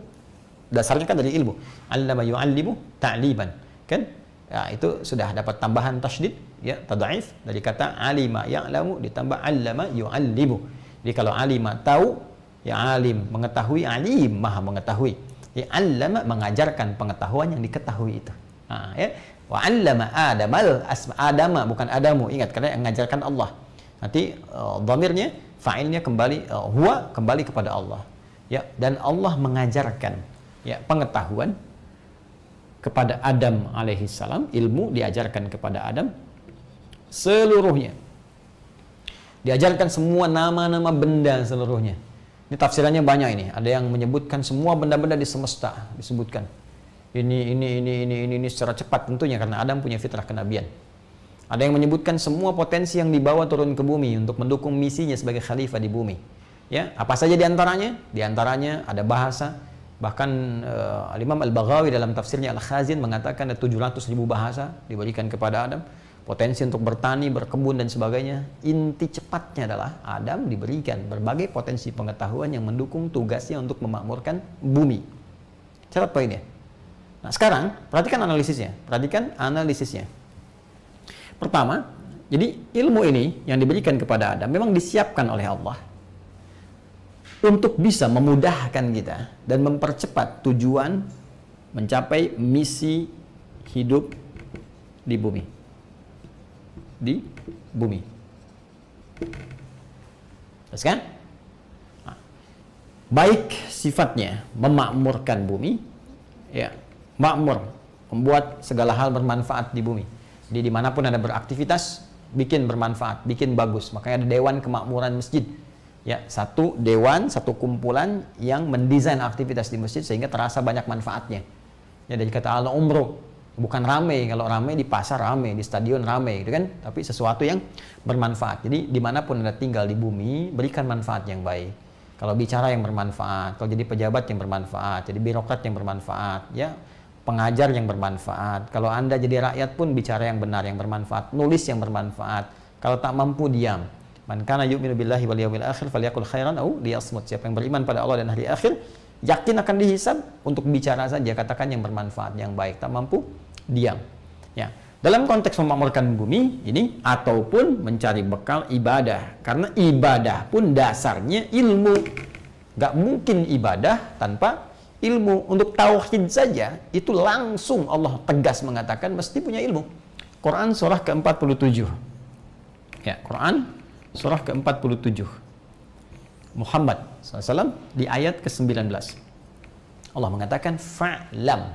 dasarnya kan dari ilmu 'allama yu'allimu ta'liban kan ya, itu sudah dapat tambahan tasydid ya tadaif dari kata alima ya'lamu ditambah allama yu'allimu jadi kalau alima tahu ya alim mengetahui alim maha mengetahui ya allama mengajarkan pengetahuan yang diketahui itu ha, ya wa allama adamal asma adama bukan adamu ingat karena yang mengajarkan Allah nanti uh, dhamirnya fa'ilnya kembali uh, huwa kembali kepada Allah ya dan Allah mengajarkan ya pengetahuan kepada Adam alaihissalam ilmu diajarkan kepada Adam seluruhnya diajarkan semua nama-nama benda seluruhnya ini tafsirannya banyak ini ada yang menyebutkan semua benda-benda di semesta disebutkan ini ini ini ini ini ini secara cepat tentunya karena Adam punya fitrah kenabian ada yang menyebutkan semua potensi yang dibawa turun ke bumi untuk mendukung misinya sebagai khalifah di bumi. Ya, apa saja diantaranya? Diantaranya ada bahasa, Bahkan uh, Al-Imam Al-Baghawi dalam tafsirnya Al-Khazin mengatakan ada 700 ribu bahasa diberikan kepada Adam. Potensi untuk bertani, berkebun, dan sebagainya. Inti cepatnya adalah Adam diberikan berbagai potensi pengetahuan yang mendukung tugasnya untuk memakmurkan bumi. Catat poinnya. Nah sekarang, perhatikan analisisnya. Perhatikan analisisnya. Pertama, jadi ilmu ini yang diberikan kepada Adam memang disiapkan oleh Allah untuk bisa memudahkan kita dan mempercepat tujuan mencapai misi hidup di bumi. Di bumi. Terus kan? Nah, baik sifatnya memakmurkan bumi, ya, makmur, membuat segala hal bermanfaat di bumi. Jadi dimanapun ada beraktivitas, bikin bermanfaat, bikin bagus. Makanya ada Dewan Kemakmuran Masjid Ya, satu dewan, satu kumpulan yang mendesain aktivitas di masjid sehingga terasa banyak manfaatnya. Ya, dari kata Allah umroh, bukan ramai Kalau ramai di pasar ramai di stadion ramai, gitu kan? Tapi sesuatu yang bermanfaat. Jadi dimanapun anda tinggal di bumi, berikan manfaat yang baik. Kalau bicara yang bermanfaat, kalau jadi pejabat yang bermanfaat, jadi birokrat yang bermanfaat, ya pengajar yang bermanfaat. Kalau anda jadi rakyat pun bicara yang benar, yang bermanfaat, nulis yang bermanfaat. Kalau tak mampu diam, Man kana yu'minu billahi wal yawmil akhir falyakul khairan au liyasmut. Siapa yang beriman pada Allah dan hari akhir, yakin akan dihisab untuk bicara saja katakan yang bermanfaat, yang baik. Tak mampu, diam. Ya. Dalam konteks memakmurkan bumi ini ataupun mencari bekal ibadah. Karena ibadah pun dasarnya ilmu. Gak mungkin ibadah tanpa ilmu. Untuk tauhid saja itu langsung Allah tegas mengatakan mesti punya ilmu. Quran surah ke-47. Ya, Quran surah ke-47 Muhammad SAW di ayat ke-19 Allah mengatakan fa'lam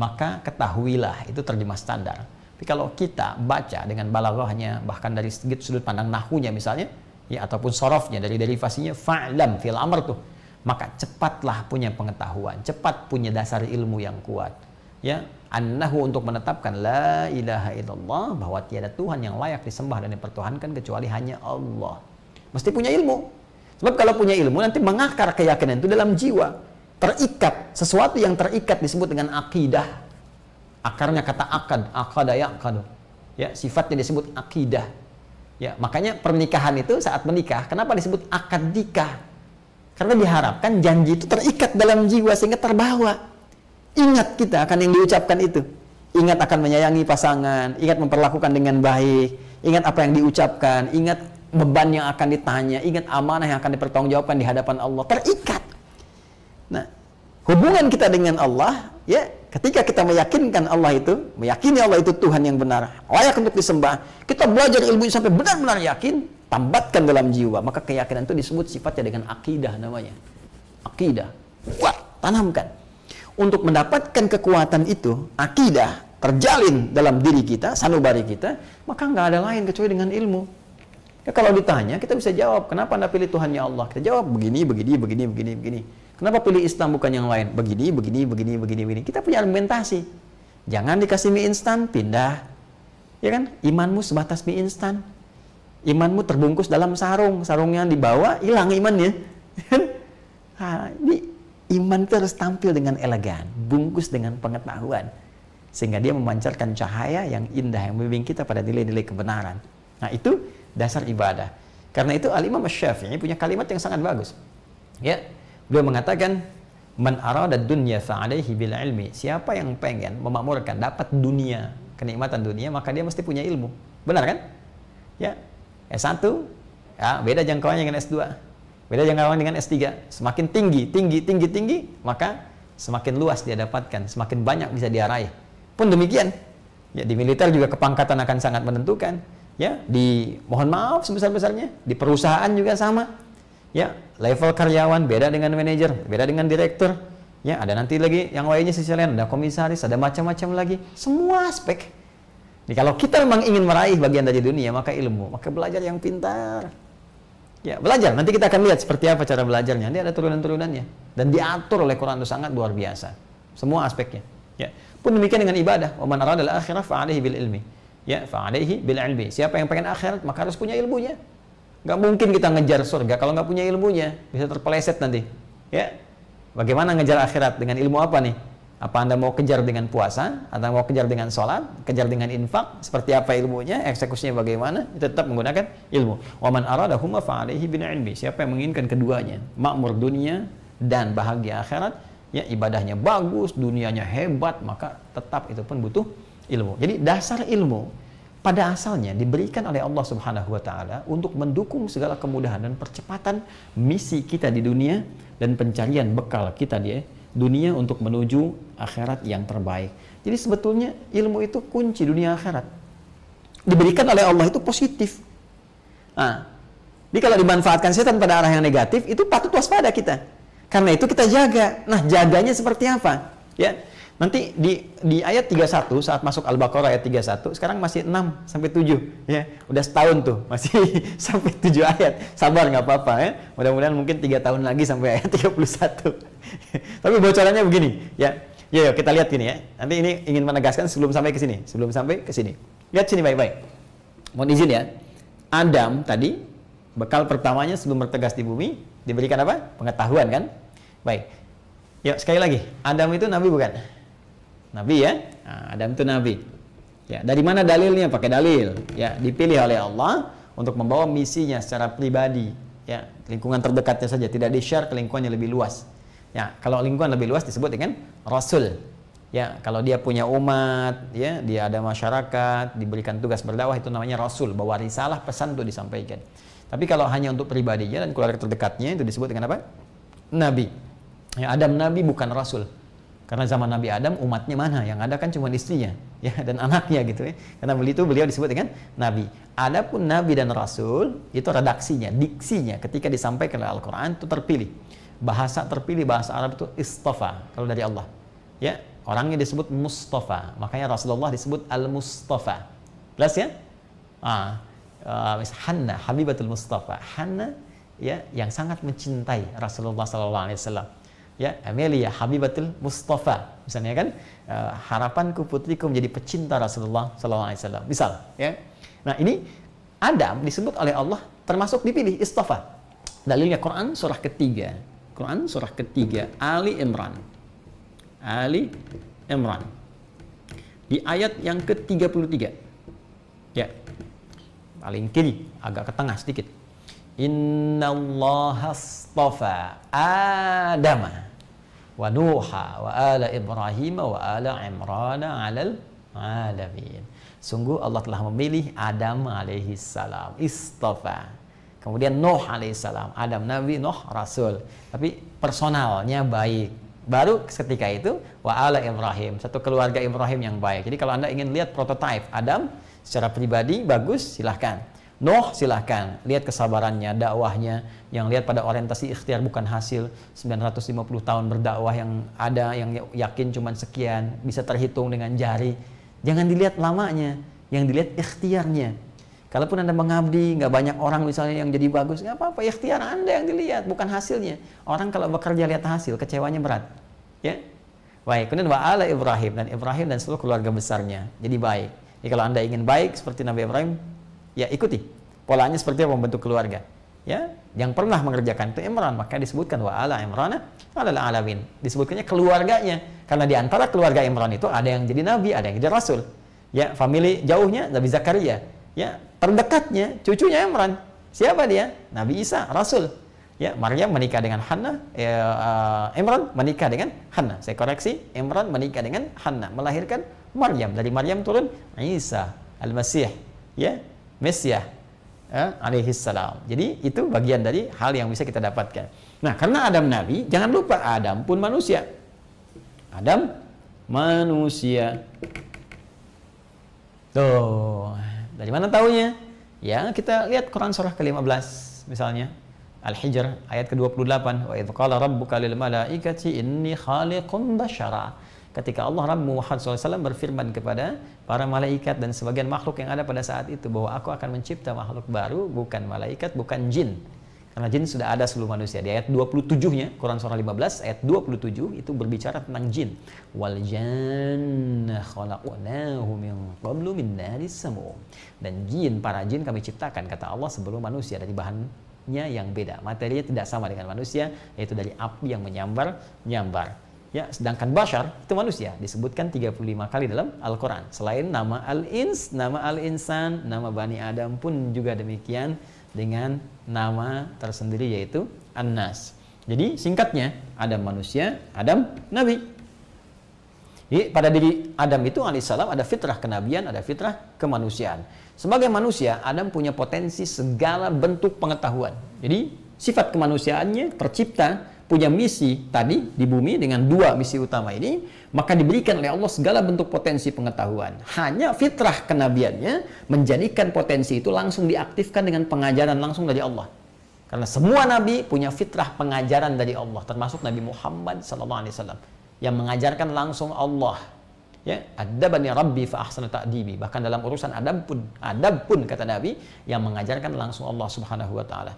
maka ketahuilah itu terjemah standar tapi kalau kita baca dengan balaghahnya bahkan dari sudut pandang nahunya misalnya ya ataupun sorofnya dari derivasinya fa'lam fil amr tuh maka cepatlah punya pengetahuan cepat punya dasar ilmu yang kuat ya annahu untuk menetapkan la ilaha illallah bahwa tiada Tuhan yang layak disembah dan dipertuhankan kecuali hanya Allah. Mesti punya ilmu. Sebab kalau punya ilmu nanti mengakar keyakinan itu dalam jiwa. Terikat. Sesuatu yang terikat disebut dengan akidah. Akarnya kata akad. Akada ya akad. Ya, sifatnya disebut akidah. Ya, makanya pernikahan itu saat menikah, kenapa disebut akad nikah? Karena diharapkan janji itu terikat dalam jiwa sehingga terbawa Ingat kita akan yang diucapkan itu. Ingat akan menyayangi pasangan, ingat memperlakukan dengan baik, ingat apa yang diucapkan, ingat beban yang akan ditanya, ingat amanah yang akan dipertanggungjawabkan di hadapan Allah. Terikat. Nah, hubungan kita dengan Allah, ya, ketika kita meyakinkan Allah itu, meyakini Allah itu Tuhan yang benar, layak untuk disembah, kita belajar ilmu sampai benar-benar yakin, tambatkan dalam jiwa, maka keyakinan itu disebut sifatnya dengan akidah namanya. Akidah. Kuat, tanamkan. Untuk mendapatkan kekuatan itu, akidah terjalin dalam diri kita, sanubari kita, maka nggak ada lain kecuali dengan ilmu. Ya, kalau ditanya, kita bisa jawab, kenapa Anda pilih Tuhannya Allah? Kita jawab, begini, begini, begini, begini, begini. Kenapa pilih Islam bukan yang lain? Begini, begini, begini, begini, begini. Kita punya argumentasi. Jangan dikasih mie instan, pindah. Ya kan? Imanmu sebatas mie instan. Imanmu terbungkus dalam sarung. Sarungnya dibawa, hilang imannya. Ya kan? nah, Iman itu harus tampil dengan elegan, bungkus dengan pengetahuan. Sehingga dia memancarkan cahaya yang indah yang membimbing kita pada nilai-nilai kebenaran. Nah itu dasar ibadah. Karena itu Al-Imam Syafi'i punya kalimat yang sangat bagus. Ya, beliau mengatakan man arada dunya fa'alaihi bil ilmi. Siapa yang pengen memakmurkan dapat dunia, kenikmatan dunia, maka dia mesti punya ilmu. Benar kan? Ya. S1 ya, beda jangkauannya dengan S2 Beda jangkauan dengan S3. Semakin tinggi, tinggi, tinggi, tinggi, maka semakin luas dia dapatkan, semakin banyak bisa dia raih. Pun demikian, ya di militer juga kepangkatan akan sangat menentukan. Ya, di mohon maaf sebesar-besarnya, di perusahaan juga sama. Ya, level karyawan beda dengan manajer, beda dengan direktur. Ya, ada nanti lagi yang lainnya sisi lain, ada komisaris, ada macam-macam lagi. Semua aspek. Jadi kalau kita memang ingin meraih bagian dari dunia, maka ilmu, maka belajar yang pintar. Ya, belajar. Nanti kita akan lihat seperti apa cara belajarnya. Nanti ada turunan-turunannya dan diatur oleh Quran itu sangat luar biasa. Semua aspeknya. Ya. Pun demikian dengan ibadah. Wa man arada al-akhirah fa'alaihi bil ilmi. Ya, fa'alaihi bil ilmi. Siapa yang pengen akhirat maka harus punya ilmunya. Gak mungkin kita ngejar surga kalau nggak punya ilmunya, bisa terpeleset nanti. Ya. Bagaimana ngejar akhirat dengan ilmu apa nih? Apa Anda mau kejar dengan puasa? Anda mau kejar dengan sholat? Kejar dengan infak? Seperti apa ilmunya? Eksekusinya bagaimana? Tetap menggunakan ilmu. Waman aradahuma fa'alihi bin ilmi. Siapa yang menginginkan keduanya? Makmur dunia dan bahagia akhirat. Ya, ibadahnya bagus, dunianya hebat, maka tetap itu pun butuh ilmu. Jadi dasar ilmu pada asalnya diberikan oleh Allah Subhanahu wa taala untuk mendukung segala kemudahan dan percepatan misi kita di dunia dan pencarian bekal kita di dunia untuk menuju akhirat yang terbaik. Jadi sebetulnya ilmu itu kunci dunia akhirat. Diberikan oleh Allah itu positif. Nah, jadi kalau dimanfaatkan setan pada arah yang negatif, itu patut waspada kita. Karena itu kita jaga. Nah, jaganya seperti apa? Ya, Nanti di di ayat 31 saat masuk Al-Baqarah ayat 31 sekarang masih 6 sampai 7 ya. Udah setahun tuh masih sampai 7 ayat. Sabar nggak apa-apa ya. Mudah-mudahan mungkin 3 tahun lagi sampai ayat 31. Tapi bocorannya begini ya. Ya, kita lihat ini ya. Nanti ini ingin menegaskan sebelum sampai ke sini, sebelum sampai ke sini. Lihat sini baik-baik. Mohon izin ya. Adam tadi bekal pertamanya sebelum bertegas di bumi diberikan apa? Pengetahuan kan? Baik. Yuk sekali lagi, Adam itu nabi bukan? Nabi ya. Ah, Adam itu nabi. Ya, dari mana dalilnya? Pakai dalil. Ya, dipilih oleh Allah untuk membawa misinya secara pribadi. Ya, lingkungan terdekatnya saja, tidak di-share ke lingkungan yang lebih luas. Ya, kalau lingkungan lebih luas disebut dengan rasul. Ya, kalau dia punya umat, ya, dia ada masyarakat, diberikan tugas berdakwah itu namanya rasul, bawa risalah pesan itu disampaikan. Tapi kalau hanya untuk pribadinya dan keluarga terdekatnya itu disebut dengan apa? Nabi. Ya, Adam nabi bukan rasul. Karena zaman Nabi Adam umatnya mana? Yang ada kan cuma istrinya ya dan anaknya gitu ya. Karena beliau itu beliau disebut dengan nabi. Adapun nabi dan rasul itu redaksinya, diksinya ketika disampaikan oleh Al-Qur'an itu terpilih. Bahasa terpilih bahasa Arab itu istafa kalau dari Allah. Ya, orangnya disebut Mustafa. Makanya Rasulullah disebut Al-Mustafa. Jelas ya? Ah, uh, Hanna, Habibatul Mustafa. Hanna ya yang sangat mencintai Rasulullah SAW ya Amelia Habibatul Mustafa misalnya kan uh, harapanku putriku menjadi pecinta Rasulullah SAW misal ya nah ini Adam disebut oleh Allah termasuk dipilih istafa dalilnya Quran surah ketiga Quran surah ketiga Ali Imran Ali Imran di ayat yang ke-33 ya paling kiri agak ke tengah sedikit Inna Allah astafa Adama wa Nuha wa ala Ibrahim wa ala Imran alal alamin. Sungguh Allah telah memilih Adam alaihi salam, istafa. Kemudian Nuh alaihi salam, Adam nabi, Nuh rasul. Tapi personalnya baik. Baru ketika itu wa ala Ibrahim, satu keluarga Ibrahim yang baik. Jadi kalau Anda ingin lihat prototipe Adam secara pribadi bagus silahkan Nuh silahkan lihat kesabarannya, dakwahnya yang lihat pada orientasi ikhtiar bukan hasil 950 tahun berdakwah yang ada yang ya, yakin cuma sekian bisa terhitung dengan jari jangan dilihat lamanya yang dilihat ikhtiarnya kalaupun anda mengabdi nggak banyak orang misalnya yang jadi bagus nggak apa-apa ikhtiar anda yang dilihat bukan hasilnya orang kalau bekerja lihat hasil kecewanya berat ya baik kemudian wa'ala Ibrahim dan Ibrahim dan seluruh keluarga besarnya jadi baik jadi kalau anda ingin baik seperti Nabi Ibrahim ya ikuti polanya seperti apa membentuk keluarga ya yang pernah mengerjakan itu Imran maka disebutkan wa ala Imrana ala alawin disebutkannya keluarganya karena di antara keluarga Imran itu ada yang jadi nabi ada yang jadi rasul ya family jauhnya Nabi Zakaria ya terdekatnya cucunya Imran siapa dia Nabi Isa rasul ya Maryam menikah dengan Hanna. Ya, eh, uh, Imran menikah dengan Hanna. saya koreksi Imran menikah dengan Hanna, melahirkan Maryam dari Maryam turun Isa al-Masih ya Mesiah ya? eh, salam. Jadi itu bagian dari hal yang bisa kita dapatkan. Nah, karena Adam nabi, jangan lupa Adam pun manusia. Adam manusia. Tuh, dari mana taunya? Ya, kita lihat Quran surah ke-15 misalnya. Al-Hijr ayat ke-28, "Wa idz qala rabbuka lil malaikati inni khaliqun basyara." ketika Allah Nabi Muhammad SAW berfirman kepada para malaikat dan sebagian makhluk yang ada pada saat itu bahwa aku akan mencipta makhluk baru bukan malaikat bukan jin karena jin sudah ada sebelum manusia di ayat 27-nya Quran surah 15 ayat 27 itu berbicara tentang jin wal min qablu min naris dan jin para jin kami ciptakan kata Allah sebelum manusia dari bahannya yang beda materinya tidak sama dengan manusia yaitu dari api yang menyambar nyambar Ya, sedangkan bashar itu manusia disebutkan 35 kali dalam Al-Qur'an. Selain nama al-ins, nama al-insan, nama Bani Adam pun juga demikian dengan nama tersendiri yaitu An-Nas. Jadi singkatnya Adam manusia, Adam nabi. Jadi pada diri Adam itu alaihissalam ada fitrah kenabian, ada fitrah kemanusiaan. Sebagai manusia, Adam punya potensi segala bentuk pengetahuan. Jadi sifat kemanusiaannya tercipta punya misi tadi di bumi dengan dua misi utama ini, maka diberikan oleh Allah segala bentuk potensi pengetahuan. Hanya fitrah kenabiannya menjadikan potensi itu langsung diaktifkan dengan pengajaran langsung dari Allah. Karena semua nabi punya fitrah pengajaran dari Allah, termasuk Nabi Muhammad SAW yang mengajarkan langsung Allah. Ya, adabani rabbi fa ahsana ta'dibi. Bahkan dalam urusan adab pun, adab pun kata Nabi yang mengajarkan langsung Allah Subhanahu wa taala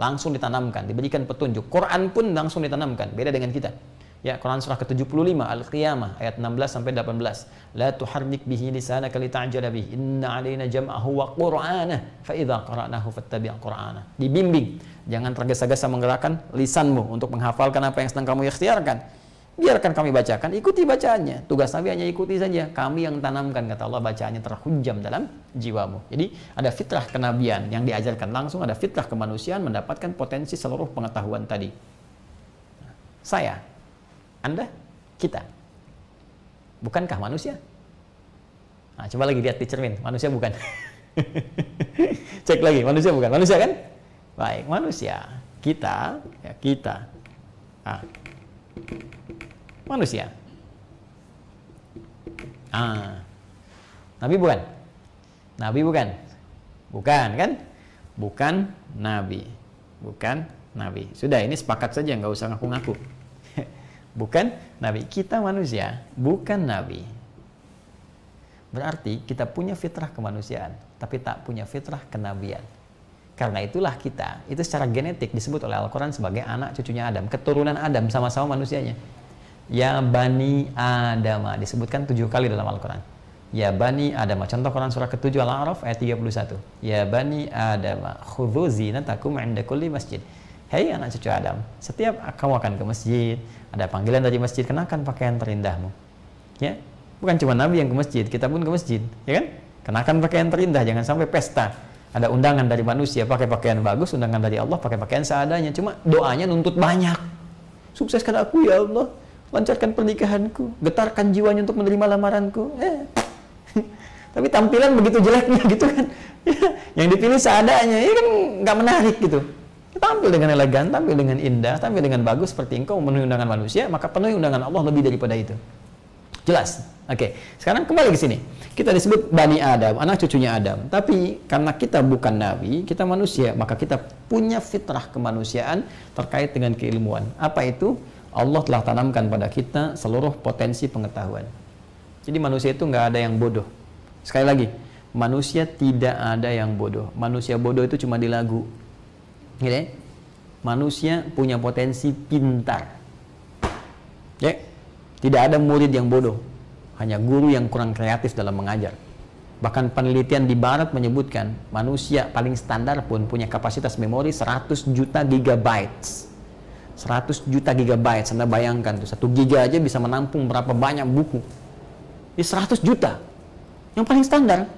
langsung ditanamkan, diberikan petunjuk. Quran pun langsung ditanamkan, beda dengan kita. Ya, Quran surah ke-75 Al-Qiyamah ayat 16 sampai 18. La tuharrik bihi lisanaka lita'jala bihi. Inna alaina jam'ahu wa qur'anah fa idza qara'nahu fattabi' qur'anah. Dibimbing, jangan tergesa-gesa menggerakkan lisanmu untuk menghafalkan apa yang sedang kamu ikhtiarkan biarkan kami bacakan, ikuti bacaannya. Tugas Nabi hanya ikuti saja. Kami yang tanamkan, kata Allah, bacaannya terhunjam dalam jiwamu. Jadi ada fitrah kenabian yang diajarkan langsung, ada fitrah kemanusiaan mendapatkan potensi seluruh pengetahuan tadi. Saya, Anda, kita. Bukankah manusia? Nah, coba lagi lihat di cermin, manusia bukan. Cek lagi, manusia bukan. Manusia kan? Baik, manusia. Kita, ya kita. Ah manusia. Ah. Nabi bukan? Nabi bukan? Bukan kan? Bukan nabi. Bukan nabi. Sudah ini sepakat saja nggak usah ngaku-ngaku. bukan nabi. Kita manusia, bukan nabi. Berarti kita punya fitrah kemanusiaan, tapi tak punya fitrah kenabian. Karena itulah kita, itu secara genetik disebut oleh Al-Quran sebagai anak cucunya Adam, keturunan Adam sama-sama manusianya. Ya Bani Adam Disebutkan tujuh kali dalam Al-Quran. Ya Bani Adam. Contoh Quran surah ke-7 Al-A'raf ayat 31. Ya Bani Adam. Khudhu zinatakum inda kulli masjid. Hei anak cucu Adam, setiap kamu akan ke masjid, ada panggilan dari masjid, kenakan pakaian terindahmu. Ya, bukan cuma Nabi yang ke masjid, kita pun ke masjid, ya kan? Kenakan pakaian terindah, jangan sampai pesta. Ada undangan dari manusia pakai pakaian bagus, undangan dari Allah pakai pakaian seadanya. Cuma doanya nuntut banyak. Sukseskan aku ya Allah lancarkan pernikahanku, getarkan jiwanya untuk menerima lamaranku. Eh. Tapi tampilan begitu jeleknya gitu kan. yang dipilih seadanya, ini ya kan nggak menarik gitu. Tampil dengan elegan, tampil dengan indah, tampil dengan bagus seperti engkau memenuhi undangan manusia, maka penuhi undangan Allah lebih daripada itu. Jelas? Oke, sekarang kembali ke sini. Kita disebut Bani Adam, anak cucunya Adam. Tapi karena kita bukan nabi, kita manusia, maka kita punya fitrah kemanusiaan terkait dengan keilmuan. Apa itu? Allah telah tanamkan pada kita seluruh potensi pengetahuan. Jadi manusia itu nggak ada yang bodoh. Sekali lagi, manusia tidak ada yang bodoh. Manusia bodoh itu cuma di lagu. Gitu ya? Manusia punya potensi pintar. Ya? Tidak ada murid yang bodoh. Hanya guru yang kurang kreatif dalam mengajar. Bahkan penelitian di barat menyebutkan manusia paling standar pun punya kapasitas memori 100 juta gigabytes. 100 juta gigabyte, Anda bayangkan tuh, 1 giga aja bisa menampung berapa banyak buku. Ini 100 juta. Yang paling standar.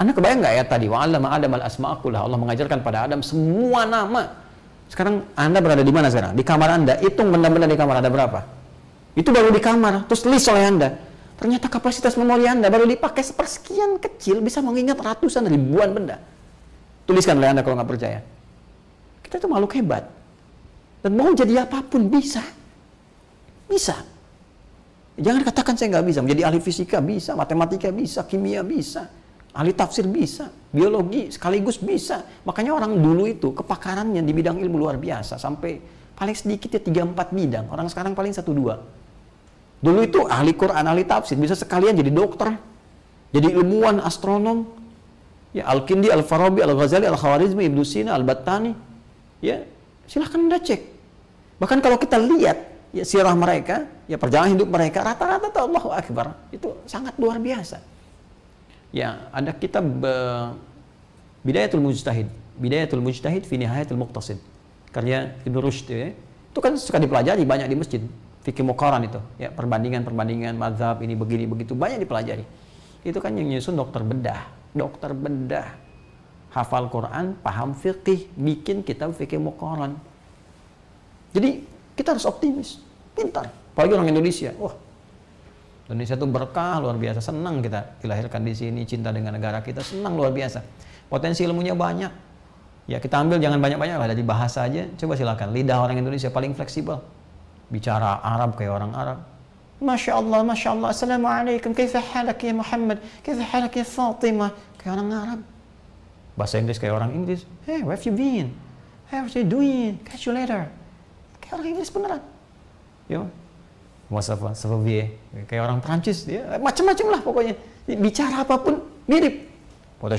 Anda kebayang nggak ya tadi? Wa'allama Adam al-asma'akullah. Allah mengajarkan pada Adam semua nama. Sekarang Anda berada di mana sekarang? Di kamar Anda. Hitung benda-benda di kamar ada berapa. Itu baru di kamar. Terus list oleh Anda. Ternyata kapasitas memori Anda baru dipakai sepersekian kecil bisa mengingat ratusan ribuan benda. Tuliskan oleh Anda kalau nggak percaya. Kita itu makhluk hebat dan mau jadi apapun bisa. Bisa. Jangan katakan saya nggak bisa. Menjadi ahli fisika bisa, matematika bisa, kimia bisa, ahli tafsir bisa, biologi sekaligus bisa. Makanya orang dulu itu kepakarannya di bidang ilmu luar biasa. Sampai paling sedikit ya 3-4 bidang. Orang sekarang paling 1-2. Dulu itu ahli Quran, ahli tafsir. Bisa sekalian jadi dokter, jadi ilmuwan, astronom. Ya, Al-Kindi, Al-Farabi, Al-Ghazali, Al-Khawarizmi, Ibnu Sina, Al-Battani. Ya, silahkan Anda cek. Bahkan kalau kita lihat ya, sirah mereka, ya perjalanan hidup mereka, rata-rata tuh Allahu Akbar. Itu sangat luar biasa. Ya, ada kitab uh, Bidayatul Mujtahid. Bidayatul Mujtahid fi Nihayatul Muqtasid. Karya Ibn Rushd ya. Itu kan suka dipelajari banyak di masjid. Fikih Mukaran itu, ya perbandingan-perbandingan mazhab ini begini begitu banyak dipelajari. Itu kan yang nyusun dokter bedah, dokter bedah hafal Quran, paham fikih, bikin kita fikih mukoron. Jadi kita harus optimis, pintar. Apalagi orang Indonesia, wah Indonesia itu berkah luar biasa, senang kita dilahirkan di sini, cinta dengan negara kita, senang luar biasa. Potensi ilmunya banyak. Ya kita ambil jangan banyak-banyak lah dari bahasa aja. Coba silakan lidah orang Indonesia paling fleksibel. Bicara Arab kayak orang Arab, Masya Allah, Masya Allah, Assalamualaikum, kaifa halak ya Muhammad, kaifa halak ya Fatimah, kayak orang Arab bahasa Inggris kayak orang Inggris hey where have you been hey what you doing catch you later kayak orang Inggris beneran Yo, ya kan? mau apa? Serbia e? kayak orang Prancis ya macam-macam lah pokoknya bicara apapun mirip Kota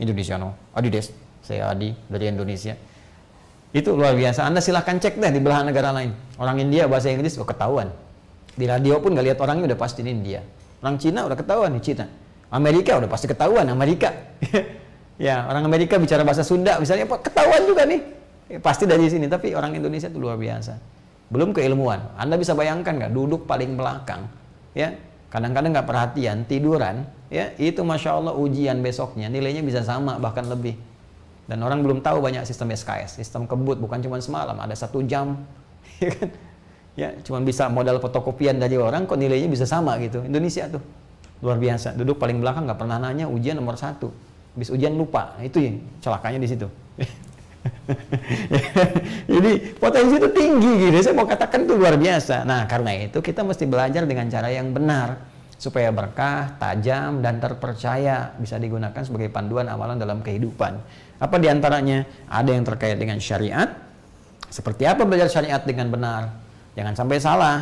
Indonesia Shiva, no. Adi Adides saya Adi dari Indonesia itu luar biasa Anda silahkan cek deh di belahan negara lain orang India bahasa Inggris oh ketahuan di radio pun nggak lihat orangnya udah pasti India orang Cina udah ketahuan nih Cina Amerika udah pasti ketahuan Amerika ya orang Amerika bicara bahasa Sunda misalnya ketahuan juga nih ya, pasti dari sini tapi orang Indonesia itu luar biasa belum keilmuan Anda bisa bayangkan nggak duduk paling belakang ya kadang-kadang nggak perhatian tiduran ya itu masya Allah ujian besoknya nilainya bisa sama bahkan lebih dan orang belum tahu banyak sistem SKS sistem kebut bukan cuma semalam ada satu jam ya kan ya cuma bisa modal fotokopian dari orang kok nilainya bisa sama gitu Indonesia tuh luar biasa duduk paling belakang nggak pernah nanya ujian nomor satu habis ujian lupa nah, itu ya celakanya di situ jadi potensi itu tinggi gitu saya mau katakan itu luar biasa nah karena itu kita mesti belajar dengan cara yang benar supaya berkah, tajam, dan terpercaya bisa digunakan sebagai panduan amalan dalam kehidupan. Apa diantaranya? Ada yang terkait dengan syariat. Seperti apa belajar syariat dengan benar? Jangan sampai salah.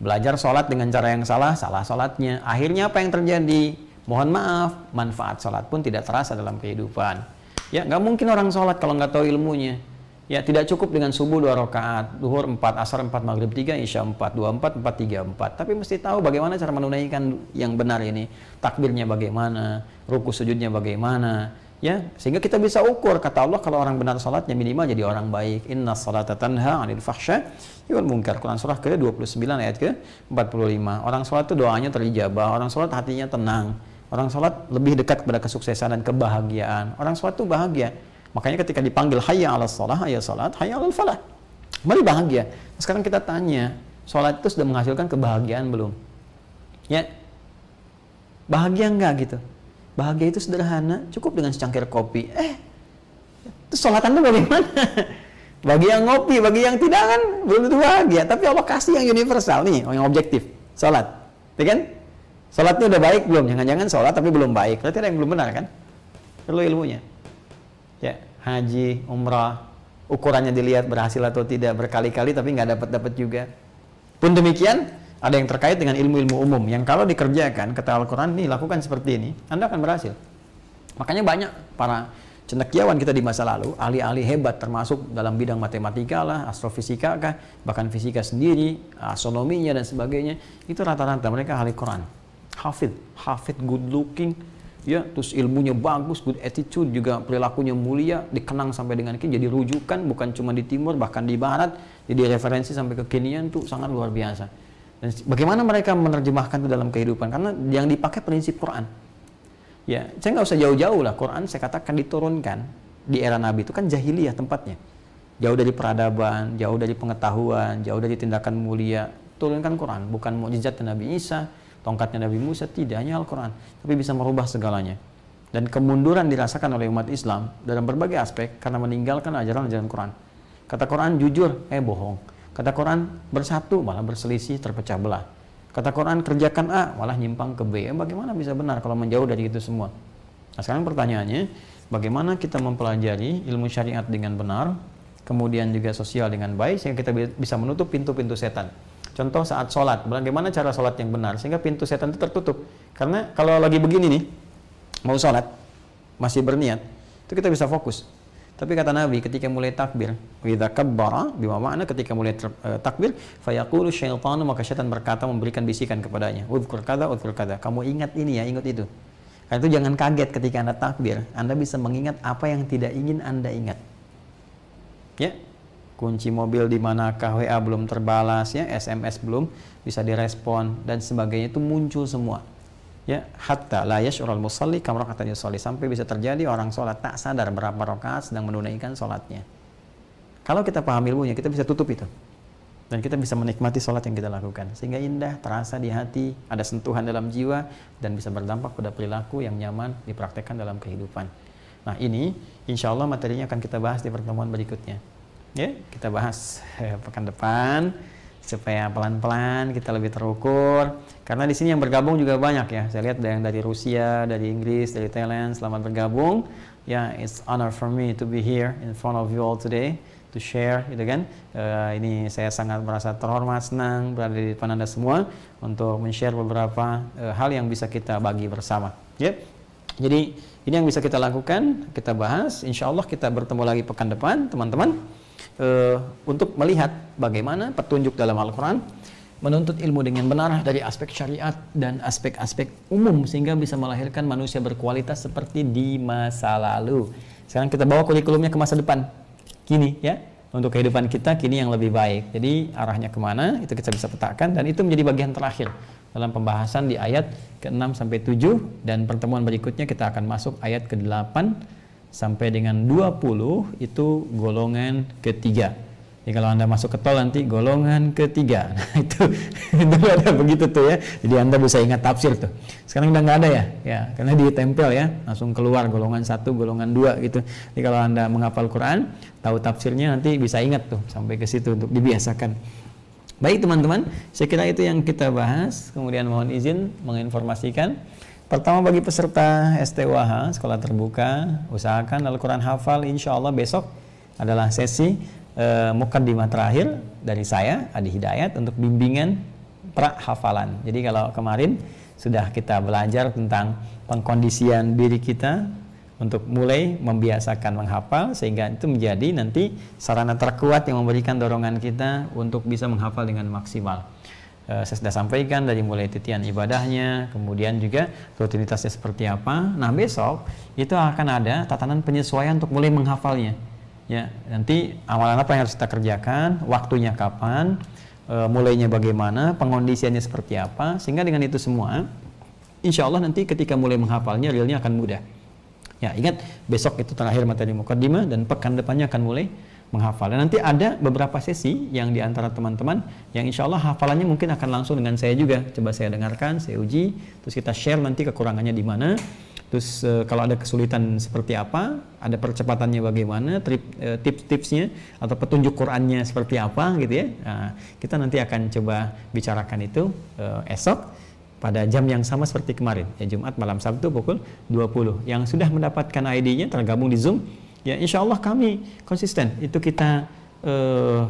Belajar sholat dengan cara yang salah, salah sholatnya. Akhirnya apa yang terjadi? Mohon maaf, manfaat sholat pun tidak terasa dalam kehidupan. Ya, nggak mungkin orang sholat kalau nggak tahu ilmunya. Ya, tidak cukup dengan subuh dua rakaat, duhur empat, asar empat, maghrib tiga, isya empat, dua empat, empat tiga empat. Tapi mesti tahu bagaimana cara menunaikan yang benar ini. Takbirnya bagaimana, ruku sujudnya bagaimana, ya sehingga kita bisa ukur kata Allah kalau orang benar sholatnya minimal jadi orang baik inna salatat tanha anil fahsya wal munkar Quran surah ke-29 ayat ke-45 orang sholat itu doanya terijabah orang sholat hatinya tenang Orang sholat lebih dekat kepada kesuksesan dan kebahagiaan. Orang sholat itu bahagia. Makanya ketika dipanggil hayya ala sholat, hayya sholat, hayya ala falah. Mari bahagia. Sekarang kita tanya, sholat itu sudah menghasilkan kebahagiaan belum? Ya, bahagia enggak gitu? Bahagia itu sederhana, cukup dengan secangkir kopi. Eh, itu sholatannya bagaimana? bagi yang ngopi, bagi yang tidak kan belum tentu bahagia. Tapi Allah kasih yang universal nih, yang objektif, sholat. Ya kan? Sholatnya udah baik belum? Jangan-jangan sholat tapi belum baik. Berarti ada yang belum benar kan? Perlu ilmunya. Ya, haji, umrah, ukurannya dilihat berhasil atau tidak berkali-kali tapi nggak dapat dapat juga. Pun demikian, ada yang terkait dengan ilmu-ilmu umum yang kalau dikerjakan kata Al-Quran ini lakukan seperti ini, Anda akan berhasil. Makanya banyak para cendekiawan kita di masa lalu, ahli-ahli hebat termasuk dalam bidang matematika lah, astrofisika kah, bahkan fisika sendiri, astronominya dan sebagainya, itu rata-rata mereka ahli Quran hafid hafid good looking ya terus ilmunya bagus good attitude juga perilakunya mulia dikenang sampai dengan kini jadi rujukan bukan cuma di timur bahkan di barat jadi referensi sampai kekinian tuh sangat luar biasa dan bagaimana mereka menerjemahkan itu dalam kehidupan karena yang dipakai prinsip Quran ya saya nggak usah jauh-jauh lah Quran saya katakan diturunkan di era Nabi itu kan jahiliyah tempatnya jauh dari peradaban jauh dari pengetahuan jauh dari tindakan mulia turunkan Quran bukan mukjizat Nabi Isa tongkatnya Nabi Musa tidak hanya Al-Quran tapi bisa merubah segalanya dan kemunduran dirasakan oleh umat Islam dalam berbagai aspek karena meninggalkan ajaran-ajaran Quran kata Quran jujur eh bohong kata Quran bersatu malah berselisih terpecah belah kata Quran kerjakan A malah nyimpang ke B eh, bagaimana bisa benar kalau menjauh dari itu semua nah sekarang pertanyaannya bagaimana kita mempelajari ilmu syariat dengan benar kemudian juga sosial dengan baik sehingga kita bisa menutup pintu-pintu setan Contoh saat sholat, bagaimana cara sholat yang benar sehingga pintu setan itu tertutup. Karena kalau lagi begini nih, mau sholat, masih berniat, itu kita bisa fokus. Tapi kata Nabi ketika mulai takbir, wida kabbara" bima mana? ketika mulai ter, uh, takbir, fayaqulu syaitanu maka syaitan berkata memberikan bisikan kepadanya, "Udhkur kada, udhkur kada." Kamu ingat ini ya, ingat itu. Karena itu jangan kaget ketika Anda takbir, Anda bisa mengingat apa yang tidak ingin Anda ingat. Ya, kunci mobil di mana KWA belum terbalas ya SMS belum bisa direspon dan sebagainya itu muncul semua ya hatta la yashurul musalli kam yusalli sampai bisa terjadi orang sholat tak sadar berapa rakaat sedang menunaikan sholatnya kalau kita paham ilmunya kita bisa tutup itu dan kita bisa menikmati sholat yang kita lakukan sehingga indah terasa di hati ada sentuhan dalam jiwa dan bisa berdampak pada perilaku yang nyaman dipraktekkan dalam kehidupan nah ini insya Allah materinya akan kita bahas di pertemuan berikutnya ya kita bahas eh, pekan depan supaya pelan-pelan kita lebih terukur karena di sini yang bergabung juga banyak ya saya lihat yang dari Rusia dari Inggris dari Thailand selamat bergabung ya yeah, it's honor for me to be here in front of you all today to share gitu kan uh, ini saya sangat merasa terhormat senang berada di depan anda semua untuk men-share beberapa uh, hal yang bisa kita bagi bersama yep. Ya, jadi ini yang bisa kita lakukan kita bahas insya Allah kita bertemu lagi pekan depan teman-teman e, untuk melihat bagaimana petunjuk dalam Al-Quran menuntut ilmu dengan benar dari aspek syariat dan aspek-aspek umum sehingga bisa melahirkan manusia berkualitas seperti di masa lalu. Sekarang kita bawa kurikulumnya ke masa depan. Kini ya, untuk kehidupan kita kini yang lebih baik. Jadi arahnya kemana itu kita bisa petakan dan itu menjadi bagian terakhir dalam pembahasan di ayat ke-6 sampai 7 dan pertemuan berikutnya kita akan masuk ayat ke-8 sampai dengan 20 itu golongan ketiga. Jadi kalau Anda masuk ke tol nanti golongan ketiga. Nah itu dulu ada begitu tuh ya. Jadi Anda bisa ingat tafsir tuh. Sekarang udah nggak ada ya. Ya karena ditempel ya. Langsung keluar golongan satu, golongan dua gitu. Jadi kalau Anda menghafal Quran, tahu tafsirnya nanti bisa ingat tuh sampai ke situ untuk dibiasakan. Baik teman-teman, saya kira itu yang kita bahas. Kemudian mohon izin menginformasikan. Pertama bagi peserta STUAH, sekolah terbuka, usahakan Al-Quran hafal. Insya Allah besok adalah sesi e, eh, mukadimah terakhir dari saya, Adi Hidayat, untuk bimbingan pra hafalan. Jadi kalau kemarin sudah kita belajar tentang pengkondisian diri kita untuk mulai membiasakan menghafal sehingga itu menjadi nanti sarana terkuat yang memberikan dorongan kita untuk bisa menghafal dengan maksimal. Eh, saya sudah sampaikan dari mulai titian ibadahnya, kemudian juga rutinitasnya seperti apa. Nah besok itu akan ada tatanan penyesuaian untuk mulai menghafalnya. Ya nanti amalan apa yang harus kita kerjakan, waktunya kapan, e, mulainya bagaimana, pengondisiannya seperti apa, sehingga dengan itu semua, insya Allah nanti ketika mulai menghafalnya realnya akan mudah. Ya ingat besok itu terakhir materi mukadimah dan pekan depannya akan mulai menghafal. Dan nanti ada beberapa sesi yang di antara teman-teman yang insya Allah hafalannya mungkin akan langsung dengan saya juga. Coba saya dengarkan, saya uji, terus kita share nanti kekurangannya di mana. Terus e, kalau ada kesulitan seperti apa, ada percepatannya bagaimana, e, tips-tipsnya atau petunjuk Qurannya seperti apa gitu ya. Nah, kita nanti akan coba bicarakan itu e, esok pada jam yang sama seperti kemarin, ya Jumat malam Sabtu pukul 20. Yang sudah mendapatkan ID-nya tergabung di Zoom, ya insya Allah kami konsisten itu kita uh,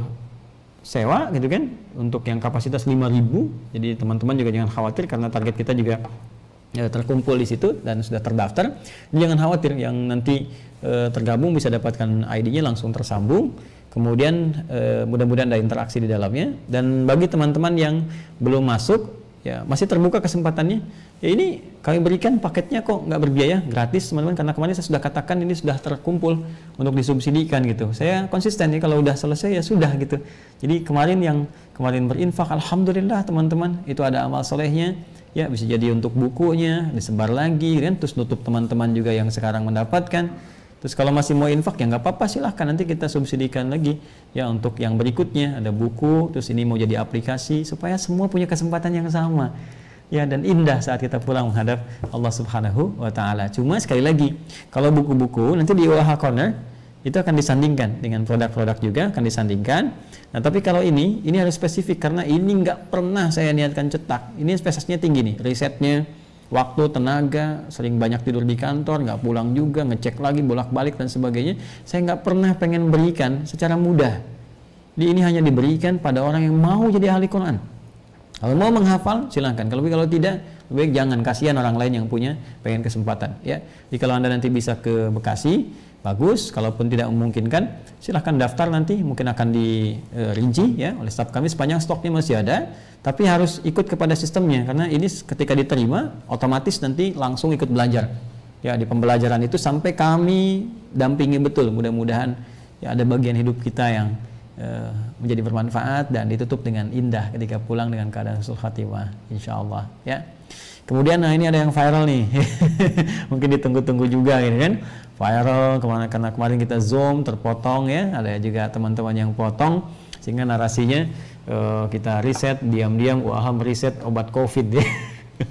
sewa gitu kan untuk yang kapasitas 5000 jadi teman-teman juga jangan khawatir karena target kita juga ya, terkumpul di situ dan sudah terdaftar jangan khawatir yang nanti uh, tergabung bisa dapatkan ID-nya langsung tersambung kemudian uh, mudah-mudahan ada interaksi di dalamnya dan bagi teman-teman yang belum masuk ya masih terbuka kesempatannya ya ini kami berikan paketnya kok nggak berbiaya gratis teman-teman karena kemarin saya sudah katakan ini sudah terkumpul untuk disubsidikan gitu saya konsisten ya kalau udah selesai ya sudah gitu jadi kemarin yang kemarin berinfak alhamdulillah teman-teman itu ada amal solehnya ya bisa jadi untuk bukunya disebar lagi kan terus nutup teman-teman juga yang sekarang mendapatkan Terus kalau masih mau infak ya nggak apa-apa silahkan nanti kita subsidikan lagi ya untuk yang berikutnya ada buku terus ini mau jadi aplikasi supaya semua punya kesempatan yang sama ya dan indah saat kita pulang menghadap Allah Subhanahu wa taala. Cuma sekali lagi, kalau buku-buku nanti di Oha Corner itu akan disandingkan dengan produk-produk juga akan disandingkan. Nah, tapi kalau ini, ini harus spesifik karena ini nggak pernah saya niatkan cetak. Ini spesiesnya tinggi nih, risetnya, waktu, tenaga, sering banyak tidur di kantor, nggak pulang juga, ngecek lagi, bolak-balik dan sebagainya. Saya nggak pernah pengen berikan secara mudah. Di Ini hanya diberikan pada orang yang mau jadi ahli Quran kalau mau menghafal silahkan. Kalau kalau tidak baik jangan kasihan orang lain yang punya pengen kesempatan ya. Jadi kalau Anda nanti bisa ke Bekasi bagus, kalaupun tidak memungkinkan silahkan daftar nanti mungkin akan dirinci e, ya oleh staff kami sepanjang stoknya masih ada tapi harus ikut kepada sistemnya karena ini ketika diterima otomatis nanti langsung ikut belajar ya di pembelajaran itu sampai kami dampingi betul mudah-mudahan ya ada bagian hidup kita yang Eh, menjadi bermanfaat dan ditutup dengan indah ketika pulang dengan keadaan sulh khatimah Allah ya kemudian nah ini ada yang viral nih mungkin ditunggu-tunggu juga gitu kan viral kemana karena kemarin kita zoom terpotong ya ada juga teman-teman yang potong sehingga narasinya uh, kita riset diam-diam wah riset obat covid ya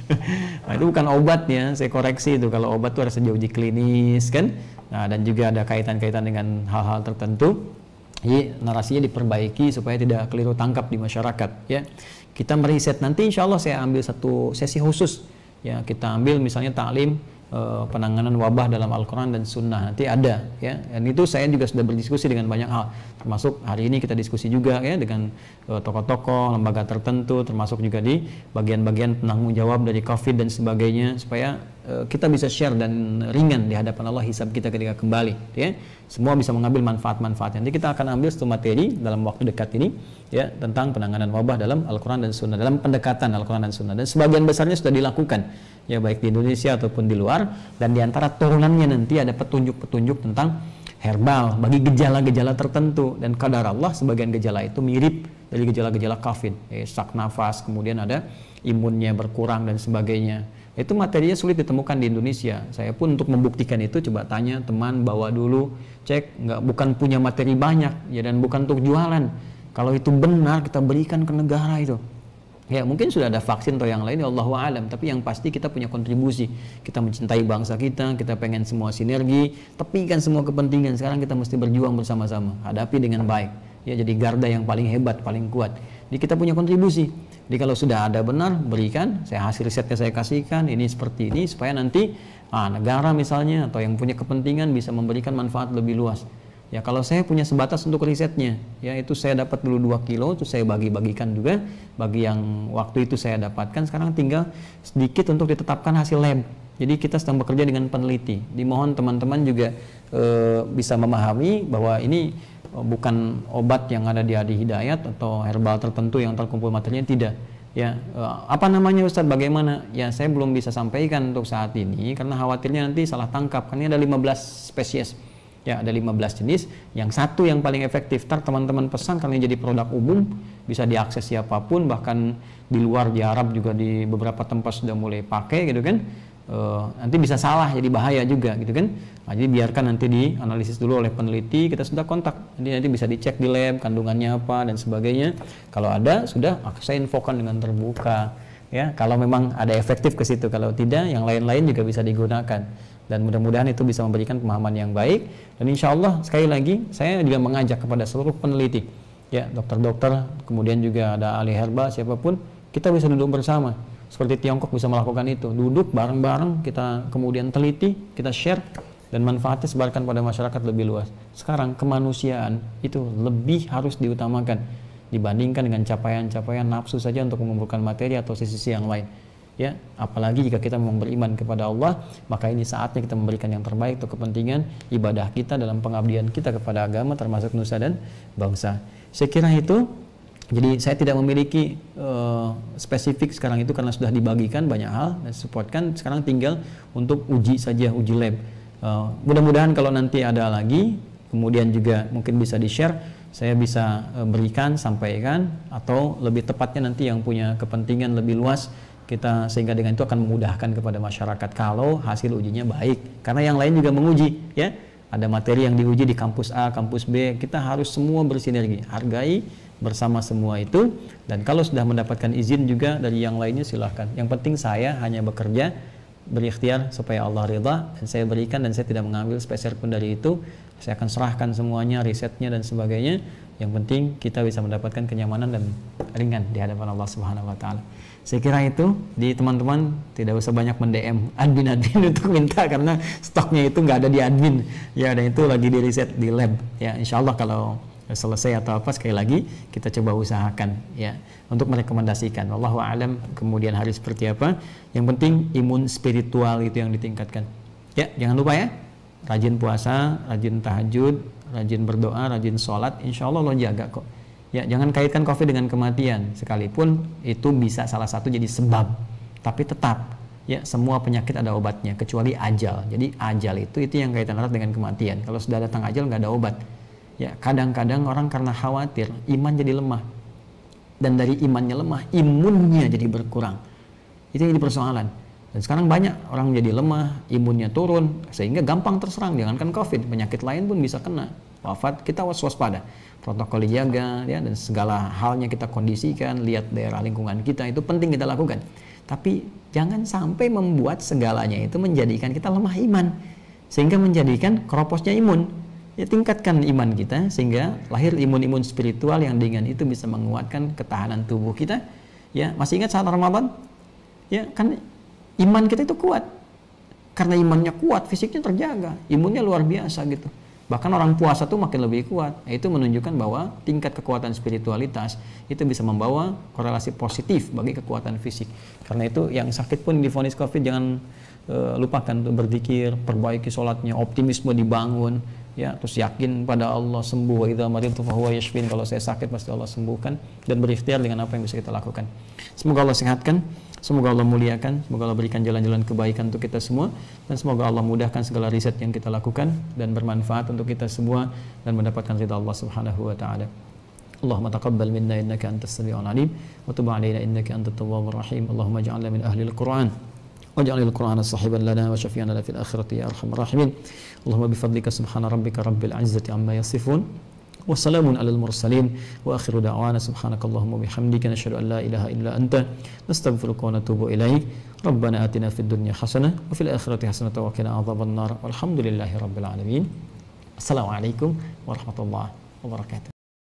nah itu bukan obat ya, saya koreksi itu kalau obat itu harus uji klinis kan nah dan juga ada kaitan-kaitan dengan hal-hal tertentu jadi narasinya diperbaiki supaya tidak keliru tangkap di masyarakat ya. Kita meriset nanti insya Allah saya ambil satu sesi khusus ya kita ambil misalnya taklim Eh, penanganan wabah dalam Al-Quran dan Sunnah nanti ada ya dan itu saya juga sudah berdiskusi dengan banyak hal termasuk hari ini kita diskusi juga ya dengan eh, tokoh-tokoh lembaga tertentu termasuk juga di bagian-bagian penanggung jawab dari COVID dan sebagainya supaya eh, kita bisa share dan ringan di hadapan Allah hisab kita ketika kembali ya semua bisa mengambil manfaat manfaat nanti kita akan ambil satu materi dalam waktu dekat ini ya tentang penanganan wabah dalam Al-Quran dan Sunnah dalam pendekatan Al-Quran dan Sunnah dan sebagian besarnya sudah dilakukan ya baik di Indonesia ataupun di luar dan di antara turunannya nanti ada petunjuk-petunjuk tentang herbal bagi gejala-gejala tertentu dan kadar Allah sebagian gejala itu mirip dari gejala-gejala COVID ya, sak nafas kemudian ada imunnya berkurang dan sebagainya itu materinya sulit ditemukan di Indonesia saya pun untuk membuktikan itu coba tanya teman bawa dulu cek nggak bukan punya materi banyak ya dan bukan untuk jualan kalau itu benar kita berikan ke negara itu Ya mungkin sudah ada vaksin atau yang lain ya Allah alam. Tapi yang pasti kita punya kontribusi. Kita mencintai bangsa kita, kita pengen semua sinergi. Tapi kan semua kepentingan. Sekarang kita mesti berjuang bersama-sama. Hadapi dengan baik. Ya jadi garda yang paling hebat, paling kuat. Jadi kita punya kontribusi. Jadi kalau sudah ada benar berikan, saya hasil risetnya saya kasihkan ini seperti ini supaya nanti ah, negara misalnya atau yang punya kepentingan bisa memberikan manfaat lebih luas. Ya kalau saya punya sebatas untuk risetnya, ya itu saya dapat dulu 2 kilo, itu saya bagi-bagikan juga bagi yang waktu itu saya dapatkan. Sekarang tinggal sedikit untuk ditetapkan hasil lab. Jadi kita sedang bekerja dengan peneliti. Dimohon teman-teman juga e, bisa memahami bahwa ini eh, bukan obat yang ada di Adi Hidayat atau herbal tertentu yang terkumpul materinya tidak. Ya, e, apa namanya Ustadz? Bagaimana? Ya, saya belum bisa sampaikan untuk saat ini karena khawatirnya nanti salah tangkap. Karena ada 15 spesies. Ya, ada 15 jenis. Yang satu yang paling efektif, ntar teman-teman pesan karena jadi produk umum, bisa diakses siapapun, bahkan di luar di Arab juga di beberapa tempat sudah mulai pakai gitu kan. E, nanti bisa salah jadi bahaya juga gitu kan. Nah, jadi biarkan nanti dianalisis dulu oleh peneliti, kita sudah kontak. Jadi nanti bisa dicek di lab kandungannya apa dan sebagainya. Kalau ada sudah saya infokan dengan terbuka ya. Kalau memang ada efektif ke situ, kalau tidak yang lain-lain juga bisa digunakan dan mudah-mudahan itu bisa memberikan pemahaman yang baik dan insya Allah sekali lagi saya juga mengajak kepada seluruh peneliti ya dokter-dokter kemudian juga ada ahli herbal siapapun kita bisa duduk bersama seperti Tiongkok bisa melakukan itu duduk bareng-bareng kita kemudian teliti kita share dan manfaatnya sebarkan pada masyarakat lebih luas sekarang kemanusiaan itu lebih harus diutamakan dibandingkan dengan capaian-capaian nafsu saja untuk mengumpulkan materi atau sisi-sisi yang lain ya apalagi jika kita memang beriman kepada Allah maka ini saatnya kita memberikan yang terbaik untuk kepentingan ibadah kita dalam pengabdian kita kepada agama termasuk nusa dan bangsa saya kira itu jadi saya tidak memiliki uh, spesifik sekarang itu karena sudah dibagikan banyak hal dan supportkan sekarang tinggal untuk uji saja uji lab uh, mudah-mudahan kalau nanti ada lagi kemudian juga mungkin bisa di share saya bisa eh, berikan sampaikan atau lebih tepatnya nanti yang punya kepentingan lebih luas kita sehingga dengan itu akan memudahkan kepada masyarakat kalau hasil ujinya baik karena yang lain juga menguji ya ada materi yang diuji di kampus A, kampus B, kita harus semua bersinergi, hargai bersama semua itu dan kalau sudah mendapatkan izin juga dari yang lainnya silahkan. Yang penting saya hanya bekerja berikhtiar supaya Allah ridha dan saya berikan dan saya tidak mengambil spesial pun dari itu. Saya akan serahkan semuanya, risetnya dan sebagainya. Yang penting kita bisa mendapatkan kenyamanan dan ringan di hadapan Allah Subhanahu wa taala. Saya kira itu di teman-teman tidak usah banyak mendm admin admin untuk minta karena stoknya itu nggak ada di admin ya dan itu lagi di riset di lab ya insya Allah kalau selesai atau apa sekali lagi kita coba usahakan ya untuk merekomendasikan Allah alam kemudian hari seperti apa yang penting imun spiritual itu yang ditingkatkan ya jangan lupa ya rajin puasa rajin tahajud rajin berdoa rajin sholat insya Allah lo jaga kok Ya, jangan kaitkan COVID dengan kematian, sekalipun itu bisa salah satu jadi sebab. Tapi tetap, ya semua penyakit ada obatnya, kecuali ajal. Jadi ajal itu itu yang kaitan erat dengan kematian. Kalau sudah datang ajal nggak ada obat. Ya, kadang-kadang orang karena khawatir, iman jadi lemah. Dan dari imannya lemah, imunnya jadi berkurang. Itu jadi persoalan. Dan sekarang banyak orang menjadi lemah, imunnya turun, sehingga gampang terserang. Jangankan COVID, penyakit lain pun bisa kena wafat, kita was waspada. Protokol dijaga ya dan segala halnya kita kondisikan, lihat daerah lingkungan kita itu penting kita lakukan. Tapi jangan sampai membuat segalanya itu menjadikan kita lemah iman sehingga menjadikan keroposnya imun. Ya tingkatkan iman kita sehingga lahir imun-imun spiritual yang dengan itu bisa menguatkan ketahanan tubuh kita. Ya, masih ingat saat Ramadan? Ya, kan iman kita itu kuat. Karena imannya kuat, fisiknya terjaga, imunnya luar biasa gitu. Bahkan orang puasa tuh makin lebih kuat. Nah, itu menunjukkan bahwa tingkat kekuatan spiritualitas itu bisa membawa korelasi positif bagi kekuatan fisik. Karena itu yang sakit pun di difonis COVID jangan e, lupakan untuk berzikir, perbaiki sholatnya, optimisme dibangun, ya terus yakin pada Allah sembuh wa maridtu fahuwa yashfin kalau saya sakit pasti Allah sembuhkan dan berikhtiar dengan apa yang bisa kita lakukan. Semoga Allah sehatkan. Semoga Allah muliakan, semoga Allah berikan jalan-jalan kebaikan untuk kita semua dan semoga Allah mudahkan segala riset yang kita lakukan dan bermanfaat untuk kita semua dan mendapatkan ridha Allah Subhanahu wa taala. اللهم تقبل منا انك انت السميع العليم وتب علينا انك انت التواب الرحيم اللهم اجعلنا من اهل القران واجعل القران صاحبا لنا وشفيعنا في الاخره يا ارحم الراحمين اللهم بفضلك سبحان ربك رب العزه عما يصفون وسلام على المرسلين واخر دعوانا سبحانك اللهم وبحمدك نشهد ان لا اله الا انت نستغفرك ونتوب اليك ربنا اتنا في الدنيا حسنه وفي الاخره حسنه وقنا عذاب النار والحمد لله رب العالمين السلام عليكم ورحمه الله وبركاته